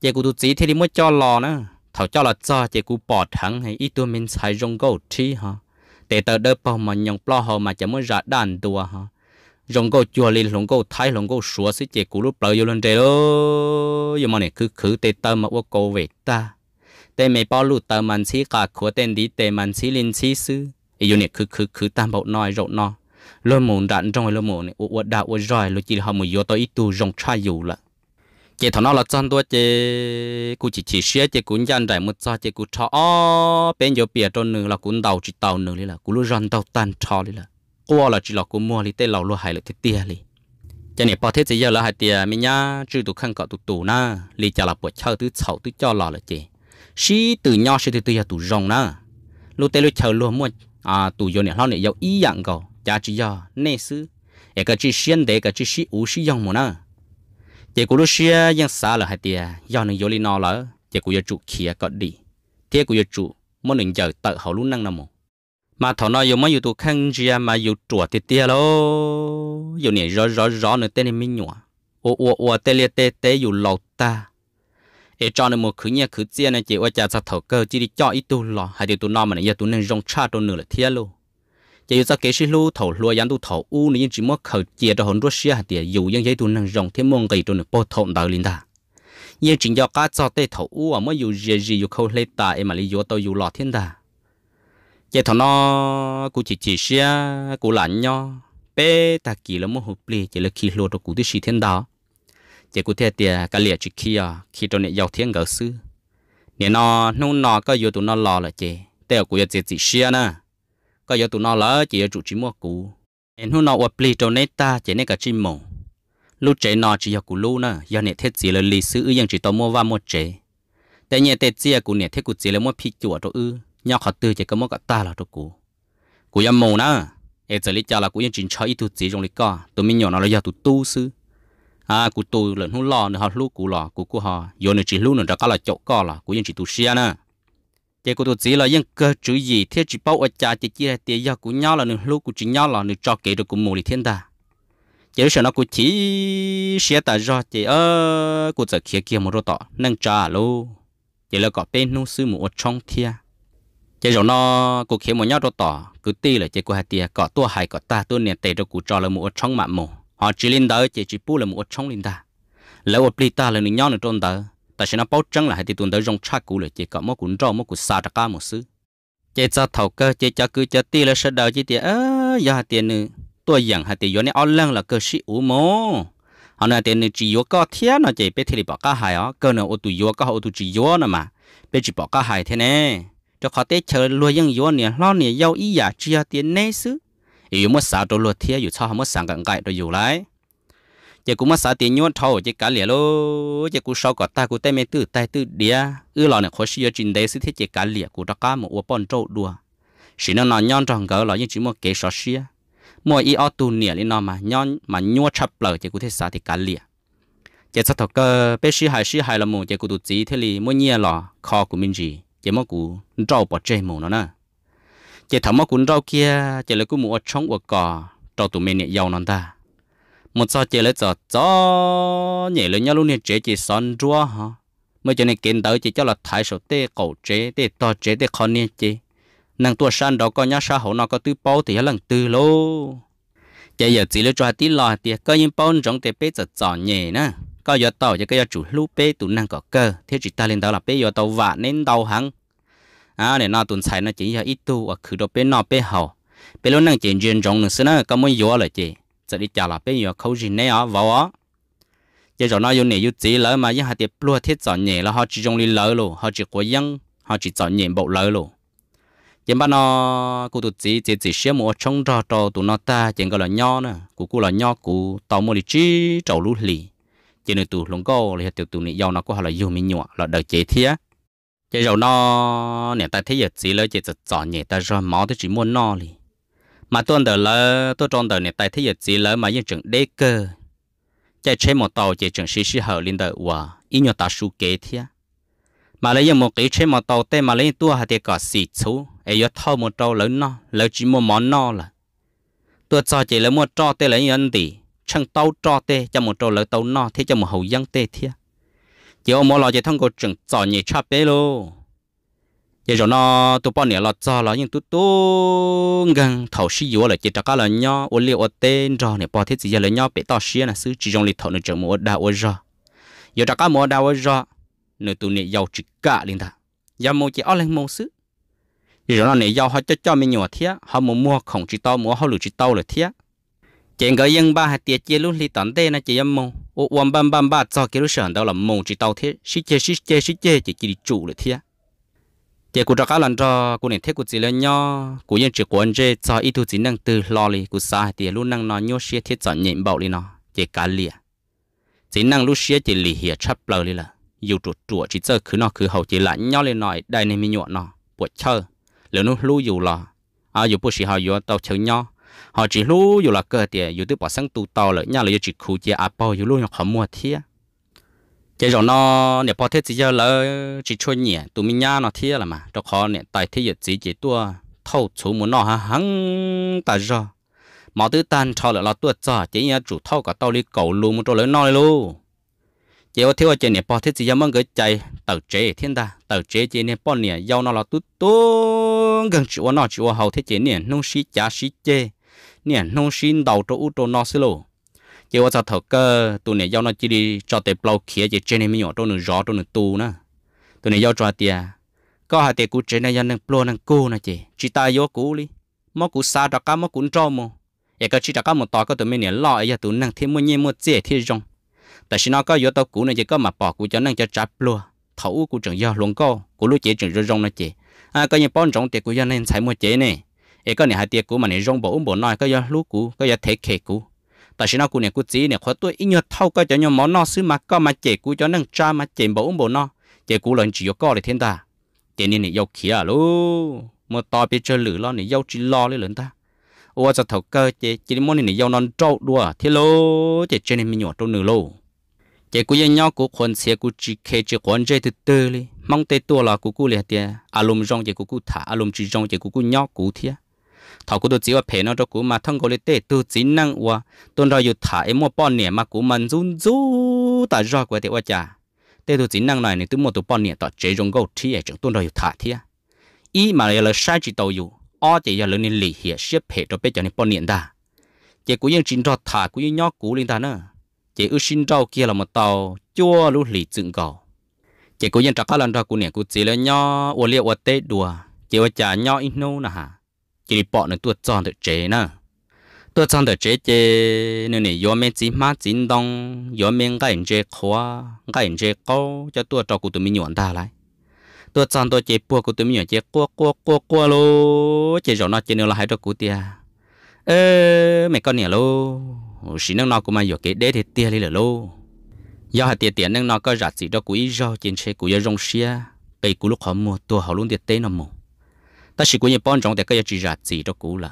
chỉ cụ tu sĩ thì đi muốn cho lò nữa thảo cho là cho chỉ cụ bỏ thẳng hay ít tuổi mình xài dùng gấu chi ha tệ tờ đỡ bao mà nhong plo họ mà chẳng muốn ra đàn đùa ha rồng cô chùa lên rồng cô thái rồng cô xua xí chế cú lúc bờ vô lần trời đó nhưng mà này cứ khử tệ tơ mà vô cô về ta tệ mày bao lụt tờ mình xí cả của tên đi tê mình xí linh xí sư ý này cứ cứ cứ tam bộ nói rộng nó lôi mồm đạn trong lôi mồm này ô ô đạo ô rồi lôi chỉ họ mồi vô tới ít tu rồng trai dù lại chị thằng nó là chân tôi, chị cũng chỉ chỉ xé, chị cũng chân đại một cho chị cũng cho bên giờ bìa cho nương là cũng đầu chỉ đầu nương đi là cũng lúc đầu tan cho đi là qua là chỉ là cũng mua đi tê lầu luôn hay là thế tia đi cho nên bảo thế chị giờ là hai tia mình nhá chứ tụ khăn cọ tụ tụ na lì chả là buổi chờ tứ sáu tứ cho lò là chị xí từ nho xí từ từ giờ tụ rong na lúc tê lúc chờ luôn mua à tụ giờ này lão này giàu ý dạng cầu chả chỉ giờ nè sư cái chỉ xiên để cái chỉ xí u xí dòng mà na chỉ của Russia vẫn xa là hai tia do những yếu lý nó lỡ chỉ của chủ kia có đi thế của chủ mỗi lần giờ tự hậu luôn năng nào mà thọ nó dùng mấy yếu tố khăn ra mà yếu chùa tia tia lô yếu này rõ rõ rõ nữa tên này mình nhọ ô ô ô tê liệt tê tê yếu lâu ta ê cho nên một khứ nhà khứ chia này chỉ qua cha sa thọ cơ chỉ đi cho ít tu lò hai điều tu nó mà này giờ tu nên rong cha tu nửa là thiệt luôn chỉ cho cái sự lu thầu lúa yán tu thầu u nên chỉ mất khởi chia cho hồn Russia thì dù những giấy tu năng rộng thêm mong cái tu được bao thộn đời linh ta nhưng chính do cá cho tê thầu u mà mới dù gì gì dù khâu lê ta em mà lý do tôi dù lọt thiên ta chỉ thằng nó cũng chỉ chỉ xia cũng lạnh nhau bé ta kỳ là một hộp lì chỉ là khi lúa cho cụ thứ gì thiên đó chỉ cụ thế thì cái lìa chỉ khi à khi cho này giàu thiên gỡ sư nên nó nung nó có vô tụi nó lọ là chỉ tê cụ chỉ chỉ xia nè có giờ tụi nó lỡ chỉ ở chủ chỉ mua cũ em hôm nọ ở pli trâu nét ta chỉ nét cả chim mồ lúc chế nọ chỉ giờ cũ lu nè giờ nét thiết gì là lì sư ư chỉ tao mua và mua chế tại nhà tết chia cũ nét thiết cũ gì là mua phi chuột đó ư nhau khó tư chỉ có mua cả ta là đó cũ cũ giờ mồ nè em giờ lấy cho là cũ yên chỉ cho ít thứ gì trong lịch co tụi mình nhỏ nó là giờ tụi tu sư à cú tu lợn hú lò nữa họ lú cú lò cú cú họ giờ nữa chỉ lú nữa đó cả là chỗ co là cú yên chỉ tu xia nè chỉ có tụi là những cơ chủ gì thế chỉ bảo ở cha chỉ chỉ tiền do của nhau là nửa lúc của chính nhau là nửa cho kế được của mù thì thiên ta chỉ sợ nó của chỉ sẽ ta do chỉ ở của giờ kia kia một rồi tọ nâng trà lô chỉ là có bên nô sư mù ở trong thia chỉ rồi nó của kia một nhau rồi tọ cứ ti là chỉ của hai tia có tua hai có ta tua nè tệ được của trò là mù ở trong mạng mù họ chỉ lên đó chỉ chỉ bu là mù ở trong lên ta lỡ ở ta là nửa nhau nửa trôn đó แต่ฉันเอาจังละให้ติดตุนเดินรองชากูเลยเจ๊ก็มอกุนรอมอกุซาตะก้าหมดซื้อเจ๊จะเท่าก็เจ๊จะคือจะตีแล้วเสดาวจีเตียเอ้ยอย่าเตียนึตัวอย่างให้ติยนี่เอาเรื่องละก็ชิอูโมเอาเนี่ยเตียนึจีโยก็เทียนเจ๊ไปที่บอกก็หายอ๋อก็เนอตุโยก็อุตุจีโยนะมาไปจีบอกก็หายเท่เน่จะขอเตะเชอรวยยังโยเนี่ยล้อเนี่ยยาวอีหยาเจียเตียนเน่ซื้ออยู่เมื่อสาวตัวรวยเทียอยู่ชอบเมื่อสังกังไก่ตัวอยู่ไร chỉ cũng mất sáu tiền nhuận thâu chỉ cả lẻ lô chỉ cũng sau cả ta cũng tay mẹ tự tay tự đĩa ư lò này khó xíu trình đấy sự thế chỉ cả lẻ cũng đã cá một uống bón trâu đùa chỉ nó nói nhon tròn gỡ lò nhưng chỉ một kế sáu xíu mỗi ý ở tu nỉa lên nó mà nhon mà nhuận chập lờ chỉ cũng thế sáu thì cả lẻ chỉ sao thật cơ bé xí hai xí hai là một chỉ cũng tụt chỉ thế li mỗi nhia lò kho của mình gì chỉ mỗi cũng trâu bỏ chơi mù nó nè chỉ thằng mỗi cũng trâu kia chỉ là cũng mua chống uống cò trâu tụi mình nhẹ giàu nó ta một sao chơi lấy cho cho nhảy lên nhau luôn nên chơi chỉ son rúa ha, mới cho nên kiến tới chỉ cho là thái số tê cầu chế tê to chế tê khó nên chế nàng tua san đó có nhá sa hậu nó có tư bao thì lần tư lô chế giờ chỉ lấy cho tí lò thì có những bao trong tê bê cho cho nhẹ nè có giờ tàu cho cái chủ lú bê tụ nàng có cơ thế chỉ ta lên đó là bê giờ tàu vạ nên tàu hăng à để nó tuần sai nó chỉ giờ ít tu ở khứ đó bê nó bê hậu bê lúc nàng chỉ chuyện trong nữa xưa nó có muốn yếu lại chị จะได้จ่าละเป็นอยู่เขาจีเนียววะจะจอน้อยอยู่เนี่ยอยู่จีเลยมายังหาเดียปลัวเทศจอเนี่ยแล้วเขาจีจงลีเลยลูเขาจีกวยยังเขาจีจอเนี่ยบอกเลยลูยังบ้านอกูตุจีจีจีเชี่ยมัวชงรอโตตุนอตายังก็ละย่อนะกูกูละย่อกูตอมลิจีเจ้าลู่หลีจีเนี่ยตุหลงก็เลยเดียวตุเนี่ยยาวนะก็หาละยู่มีหนัวละเดาเจเทียจะจอน้อเนี่ยแต่เทียจีเลยจะจอเนี่ยแต่จอหมอที่จีม้วนนอลี mà tuần đầu lỡ tôi trong đời này tại thế giới chỉ lỡ mà những trường đế cơ chạy chế một tàu chạy trường sĩ sĩ hậu lên đời hòa ít nhiều ta su kế thế mà lấy một cái chế một tàu tê mà lấy tua hạt tiền cả sĩ chú ấy giờ thâu một tàu lớn nó lấy chỉ một món nó là tôi cho chỉ lấy một trâu tê lấy những gì chẳng tàu trâu tê cho một trâu lấy tàu nó thế cho một hậu dân tê thế chỉ ông mua lò chỉ thông qua trường trò nhị cha bê luôn giờ rồi nó tụi bọn này là cho là nhưng tụi tôi gần thầu sĩ yếu là chỉ cho các là nhau ô liệu ô tên rồi này bỏ thế gì giờ là nhau bị tao sĩ là sư chỉ trong lịch thầu nó chẳng mua đào ô rồi giờ cho các mua đào ô rồi nữa tụi này giàu chỉ cả liền ta giờ mua chỉ ở lên mua sư giờ rồi nó này giàu họ cho cho mình nhỏ thế họ mua mua không chỉ tao mua họ lựa chỉ tao là thế chuyện cái dân ba hạt tiệt chia luôn thì tận tê nó chỉ âm mua ô quan bam bam ba cho cái lúc sản đó là mua chỉ tao thế sĩ chơi sĩ chơi sĩ chơi chỉ chỉ chủ là thế chỉ cụ trắc lần cho cụ nên thế cụ chỉ lên nhau cụ yên chỉ quan chế cho ít thu chỉ năng từ lo li cụ xa, thì luôn năng nói nhau xe thiết chọn nhện bảo li nó chỉ cá lìa chỉ năng lúc xe chỉ lì hiểu chấp lời li là dù chuột chuột chỉ chơi cứ nó cứ hậu chỉ lại nhau lên nói đây này mi nhọ nó buộc chơi lỡ nó lu dù là à dù bố sĩ họ dù tao chơi nhau họ chỉ lu dù là cơ thì dù tự bỏ sang tụ tao lỡ nhau là dù chỉ khu chỉ à bao dù lu họ mua thiệt chế rồi nó nè bỏ thế chỉ giờ là chỉ cho nhẹ tụi mình nhá nó thế là mà cho khó nè tại thế giờ chỉ chỉ tua thâu chú muốn nó hăng ta rồi mà thứ tan cho là lo tua cho chỉ nhá chủ thâu cả tao đi cầu luôn một chỗ lớn nói luôn chế có thiếu chế nè bỏ thế chỉ giờ mong cái chạy tàu chế thiên ta tàu chế chế nè bỏ nè giàu nó là tu tu gần chịu nó chịu hậu thế chế nè nông sĩ chả sĩ chế nè nông sĩ đầu chỗ u chỗ nó xí luôn chỉ có thầu cơ tụi này giao nó chỉ đi cho tệ bao kia chỉ trên này mới nhỏ tôi nữa rõ tôi nữa tu nữa tụi này giao cho tiền có hai tiền cũ trên này giao nâng plo nâng cô nè chị chỉ ta vô cũ đi mó cũ xa đó cá mó cũ cho mồ vậy cái chỉ đó cá một tòa có tụi mình này lo giờ dạ tụi nâng thêm mua nhiên mua dễ thêm rong tại sao nó có vô tàu cũ này chỉ có mà bỏ cũ cho nâng cho trả plo thấu cũ trưởng giao luôn cô cũ lúc chị trưởng rồi rong nè chị à có những bón rong tiền cũ giao nên xài mua chế này ấy có này hai tiền cũ mà này rong bộ ôm bộ nói có vô lúc cũ có vô thế kệ cũ แต่ฉันเอากูเนี่ยกูจีเนี่ยขอตัวอีเนื้อเท่าก็จะยอมมอนอซื้อมาก็มาเจกูจะนั่งจ้ามาเจมบ่อุ้มบ่นอเจกูหลังจีก็เลยเทนตาเจนี่เนี่ยยกเขียลูมื่อต่อไปเจอหรือล้อเนี่ยยกจีรอเลยเหลินตาว่าจะเท่าก็เจจีนี่มันเนี่ยยกนอนเจ้าด้วยเทโลเจเจนี่มีหนวดตัวหนึ่งโลเจกูยังยอกูคนเสียกูจีเคจีคนเจตื่นเตอเลยมองเตตัวละกูกูเลยเตียอารมณ์จงเจกูกูถ่าอารมณ์จีจงเจกูกูยอกูเทีย thảo cũng tôi chỉ là phải nó cho cú mà thông qua lấy tê tôi chỉ năng qua tôi rồi dù thả em mua bao nè mà cú mình run run, tại do của thế qua cha, tê tôi chỉ năng này này tôi mua tôi bao nè tại chế trong gấu thi ấy chúng tôi rồi thả thi ý mà là sai chỉ tàu dù ở chỉ là lớn nên lì hiệp xếp hệ cho bây giờ này bao nè đã, chỉ cú nhân chính cho thả cú nhân nhóc cú lên ta nữa chỉ ưu sinh rau kia là một tàu chua lũ lì dựng cầu chỉ cú nhân trả các lần ra cú nè cú chỉ là nhóc ô liệu ô tê đùa chỉ ô chả nhóc ít nô nè hả chỉ đi bỏ nên tôi chọn được chế nữa tôi chọn được chế chế nên này gió men chỉ mát chỉ đông gió men cái anh chế khó cái anh chế cố cho tôi trò của tôi mình nhọn ta lại tôi chọn tuột chế bùa của tôi mình nhọn chế qua qua qua qua luôn chế rồi nó chế nữa là hai trò của tia ê mày con nè luôn xin nó nó cũng mày vừa cái đế thì tia lấy lô do hạt tiền tiền nó có rạch gì đó của ý do trên xe của do rong xe cây của lúc họ mua tôi họ luôn tiền tế nó mua ta chỉ cũng như bọn để cái chỉ ra gì đó cũ là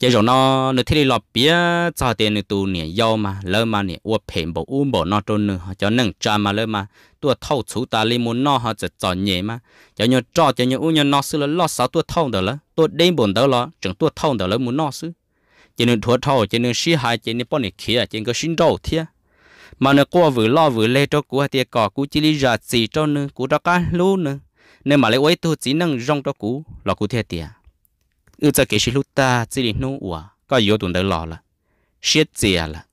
giờ rồi nó nó thấy lọp bia cho tiền nó tu nè yêu mà lỡ mà nè uo phèn bộ uo bộ nó trôn nữa cho nâng cha mà lỡ mà tua thâu chú ta li muốn nó họ chỉ cho nhẹ mà cho nhau cho cho nhau uo nhau nó xứ là lo sợ tua thâu đó là tua đêm buồn đó là chẳng tua thâu đó là muốn nó xứ cho nên thua thâu cho nên sĩ hai cho nên bọn này kia cho nên sinh đầu thiệt mà nó qua vừa lo vừa lê cho cú thì cỏ cú chỉ li ra gì cho nữa cú đó cá lú nữa nên mà lấy ấy tôi chỉ năng rong đó cũ lọ cũ thiệt tiệt ư cho kể sự lúc ta chỉ định nô ủa có yếu tuần đỡ lọ là xiết tiệt là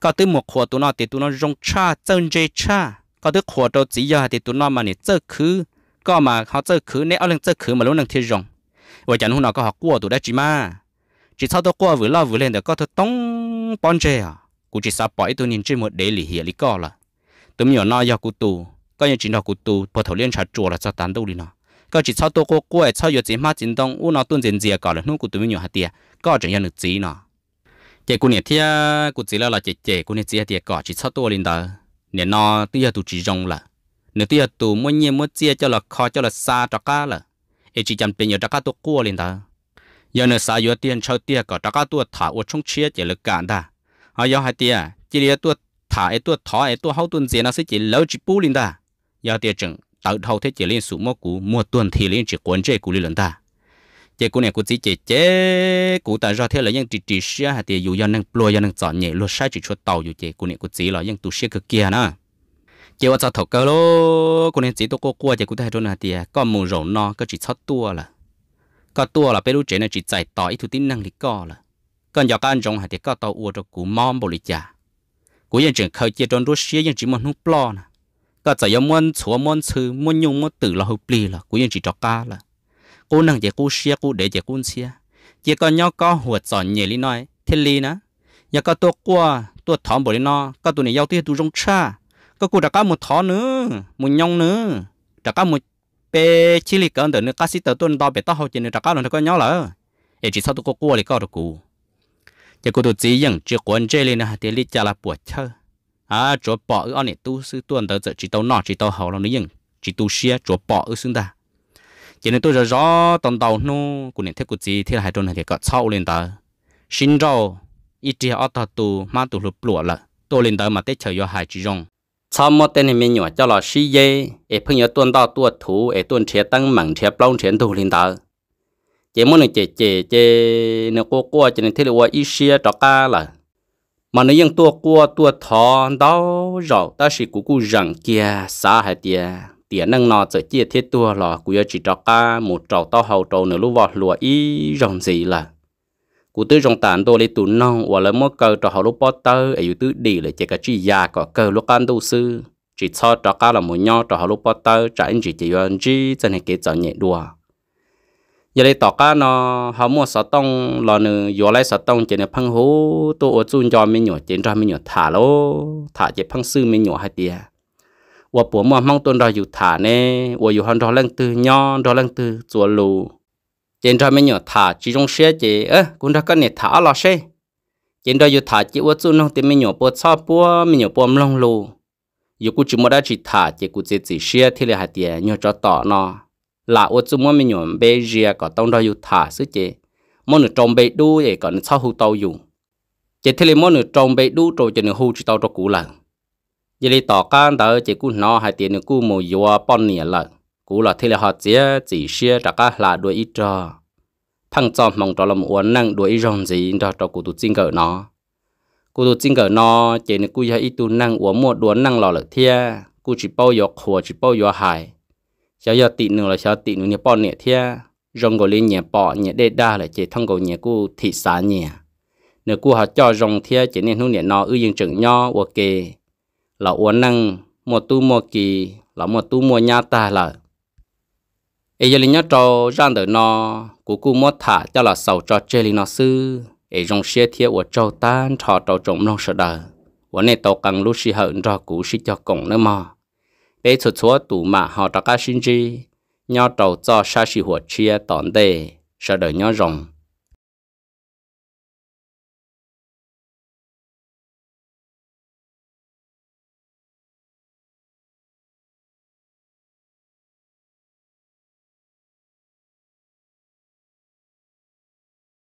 có thứ một khóa tu nó thì tu nó rong cha chân dây cha có thứ khóa đó chỉ giờ thì tu nó mà nè chơi khứ có mà họ chơi khứ nè ở lên chơi khứ mà lúc năng thiết rong và chẳng hôm nào có họ qua tu đã chỉ mà chỉ sau đó qua vừa lo vừa lên được có tôi tông bon chơi à cũng chỉ sao bỏ tôi nhìn trên một đế lì hiệp lý co là tôi nhiều nói do cụ tù ก็ยังจีนเรากูตูพอเขาเลี้ยงชาจัวละจะตันดูลีเนาะก็จีชอบตัวกูกล้วยชอบอยู่จีมาจินต้องอู้นอตุ้นเจนเจียก่อนเลยนู่นกูตัวไม่อยู่หาเตียก็จะยังหนึ่งจีเนาะเจกูเนี่ยเทียกูจีแล้วละเจเจกูเนี่ยเจียเตียก่อนจีชอบตัวลินเดอเนี่ยนอตียตูจีจงละเนี่ยตียตูมั่วเงี้ยมั่วเจียเจ้าละคอเจ้าละซาตะก้าละเอจีจำเป็นอยู่ตะก้าตัวกล้วยลินเดอยังเนี่ยสายอยู่เตียนชอบเตียก่อนตะก้าตัวถ่าอวดชงเชียเจริญการได้เอายอหาเตียจีเลียตัวถ่าไอตัวถอไอตัวเฮาตุนเจียนะสิจีแล้วจีปูลินเดอ giờ tiệt chừng tạo thầu thế chỉ lên sủ mốc cũ mua tuần thì lên chỉ quấn chơi cũ lên ta chế cũ này cũ chỉ chế chế cũ ta ra thế là những chỉ chỉ xe hạt tiền dù do năng plo do chọn nhẹ luôn sai chỉ cho tàu dù chế cũ này cũ chỉ là những tu xe cực kia nữa chế ว่าจะถกเกล้อคนนี้จีตัวกัวๆจะกูได้โดนอะไรก็มูร้อนนอก็จีชอบตัวละก็ตัวละไปรู้เจนะจีใจต่ออีทุตินั่งลิก็ละก็อยากการจงหาเด็กก็ตัวอวดกูมอมบริจากูยังจึงเคยเจอโดนรู้เสียยังจีมันหุ่ปลอนะก็จะยมวนชัวมวนซื้อมวนยุ่งมวนตื่นเราหุบลีล่ะกูยังจีจอกกาล่ะกูนั่งเจกูเชียกูเดี๋ยวกูเชียเจก็ย่อก็หัวจอนเยลีน้อยเทลีนะยาก็ตัวกัวตัวถอนบ่ลีน้อก็ตัวนี้ยาวที่ตัวจงชา ก็กูดักก้ามุดถอนเนื้อมุดยองเนื้อดักก้ามุดเปชิลิกันเดินเนื้อก้าสิเตอร์ต้นดอเปต้าเขาเจนดักก้าหลังก็ย่อละเอจิซาตัวกัวเลยก็ตัวกูเจกูตัวจียังเจกวนเจลีนะเดลิจาลาปวดเชอ à chỗ bỏ ở này tu sư tuần tới giờ chỉ tàu nọ chỉ tàu hậu là nói nhưng chỉ tu xia chỗ bỏ ở xương ta cho nên tôi rõ tàu tàu nu của này thế của gì thế là hai tuần này thì có sau lên tới xin rau ít thì ở tàu tu mà tu lụp lụa là tôi lên tới mà tết trời do hai chỉ rong sau một tên này mình nhỏ cho là xí dê để phương nhớ tuần tàu tuột thủ để tuần chế tăng mảng chế plong chế tu lên tới chỉ muốn là chế chế chế nó cố cố cho nên thế là ít xia cho cá là mà nó yên tua cua tua thò đó rồi ta chỉ cú cú rằng kia xa hay tia tia năng nọ giờ chia thiết tua lò cú chỉ cho ca một trầu to hầu trầu nửa lúc vọt lụa y rồng gì là cú tư trong tản tua lấy tụ nong và lấy mất cờ cho hầu lúc bót tơ ấy tư đi lấy chỉ cái chỉ già có cờ lúc can tu sư chỉ cho cho ca là một nhau cho hầu lúc bót tơ trả anh chỉ chỉ anh chỉ chân này cái cho nhẹ đùa giờ đây tỏ cá nó họ mua sọ tông lò nửa vừa lấy sọ tông chỉ là phăng hố tôi ở chung cho mình nhỏ chỉ cho mình nhỏ thả lô thả chỉ phăng sư mình nhỏ hai tia và bố mua mong tuần đó dù thả nè và dù hắn đó lần từ nho đó lần từ chùa lù chỉ cho mình nhỏ thả chỉ trong xe chỉ ơ cũng đã có nè thả lò xe chỉ đó dù thả chỉ ở chung nó thì mình nhỏ bố sao bố mình nhỏ bố mông lù dù cũng chỉ mua đã chỉ thả chỉ cũng chỉ chỉ xe thì là hai tia nhỏ cho tỏ nó là ô chú mua mình nhổm bê rìa có tông đó dù thả sứ chế mua nửa trồng bê đu ấy còn sau hụ tàu dùng chế thế là mua nửa trồng bê đu rồi cho nửa hụ chỉ tàu cho cú lần giờ đi tỏ can đó chế cú nó hai tiền nửa cũ mù dùa bón nỉa lần cũ là thế là họ chế chỉ xia trả cả là đuôi ít trò phăng cho mong cho làm uốn năng đuổi rong gì đó cho cú tụt chinh cỡ nó cú tụt chinh cỡ nó chế nửa cũ giờ ít tu năng uốn mua đuôi năng lò lợ thia cú chỉ bao giờ khua chỉ bao giờ hại 小要ตีนูละ小ตีนูเนี่ยป้อนเนี่ยเทียรงก็เลยเนี่ยป้อนเนี่ยได้ได้เลยเจทั้งก็เนี่ยกูทิศาเนี่ยเนื้อกูหาจ่อรงเทียเจเนี่ยนู่นเนี่ยนออื้อยังจึงย่อวัวเกเหล่าอ้วนนั่งมัวตู้มัวกีเหล่ามัวตู้มัวญาตาละเอเยลิญาโจร่างเดนอกูกูมัวถาเจ้าละเสาจอเจลินอซื้อเอรงเชียเทียวัวเจ้าต้านทอเจ้าจงลงเสดอวันนี้ตกังลุชิเหอนรอกูชิจ่อกงเนื้อมอ bé chuột chuột tủ mà họ đã cá sinh chi nhau trầu cho sa sĩ huột chia tòn đề sợ đời nhau rồng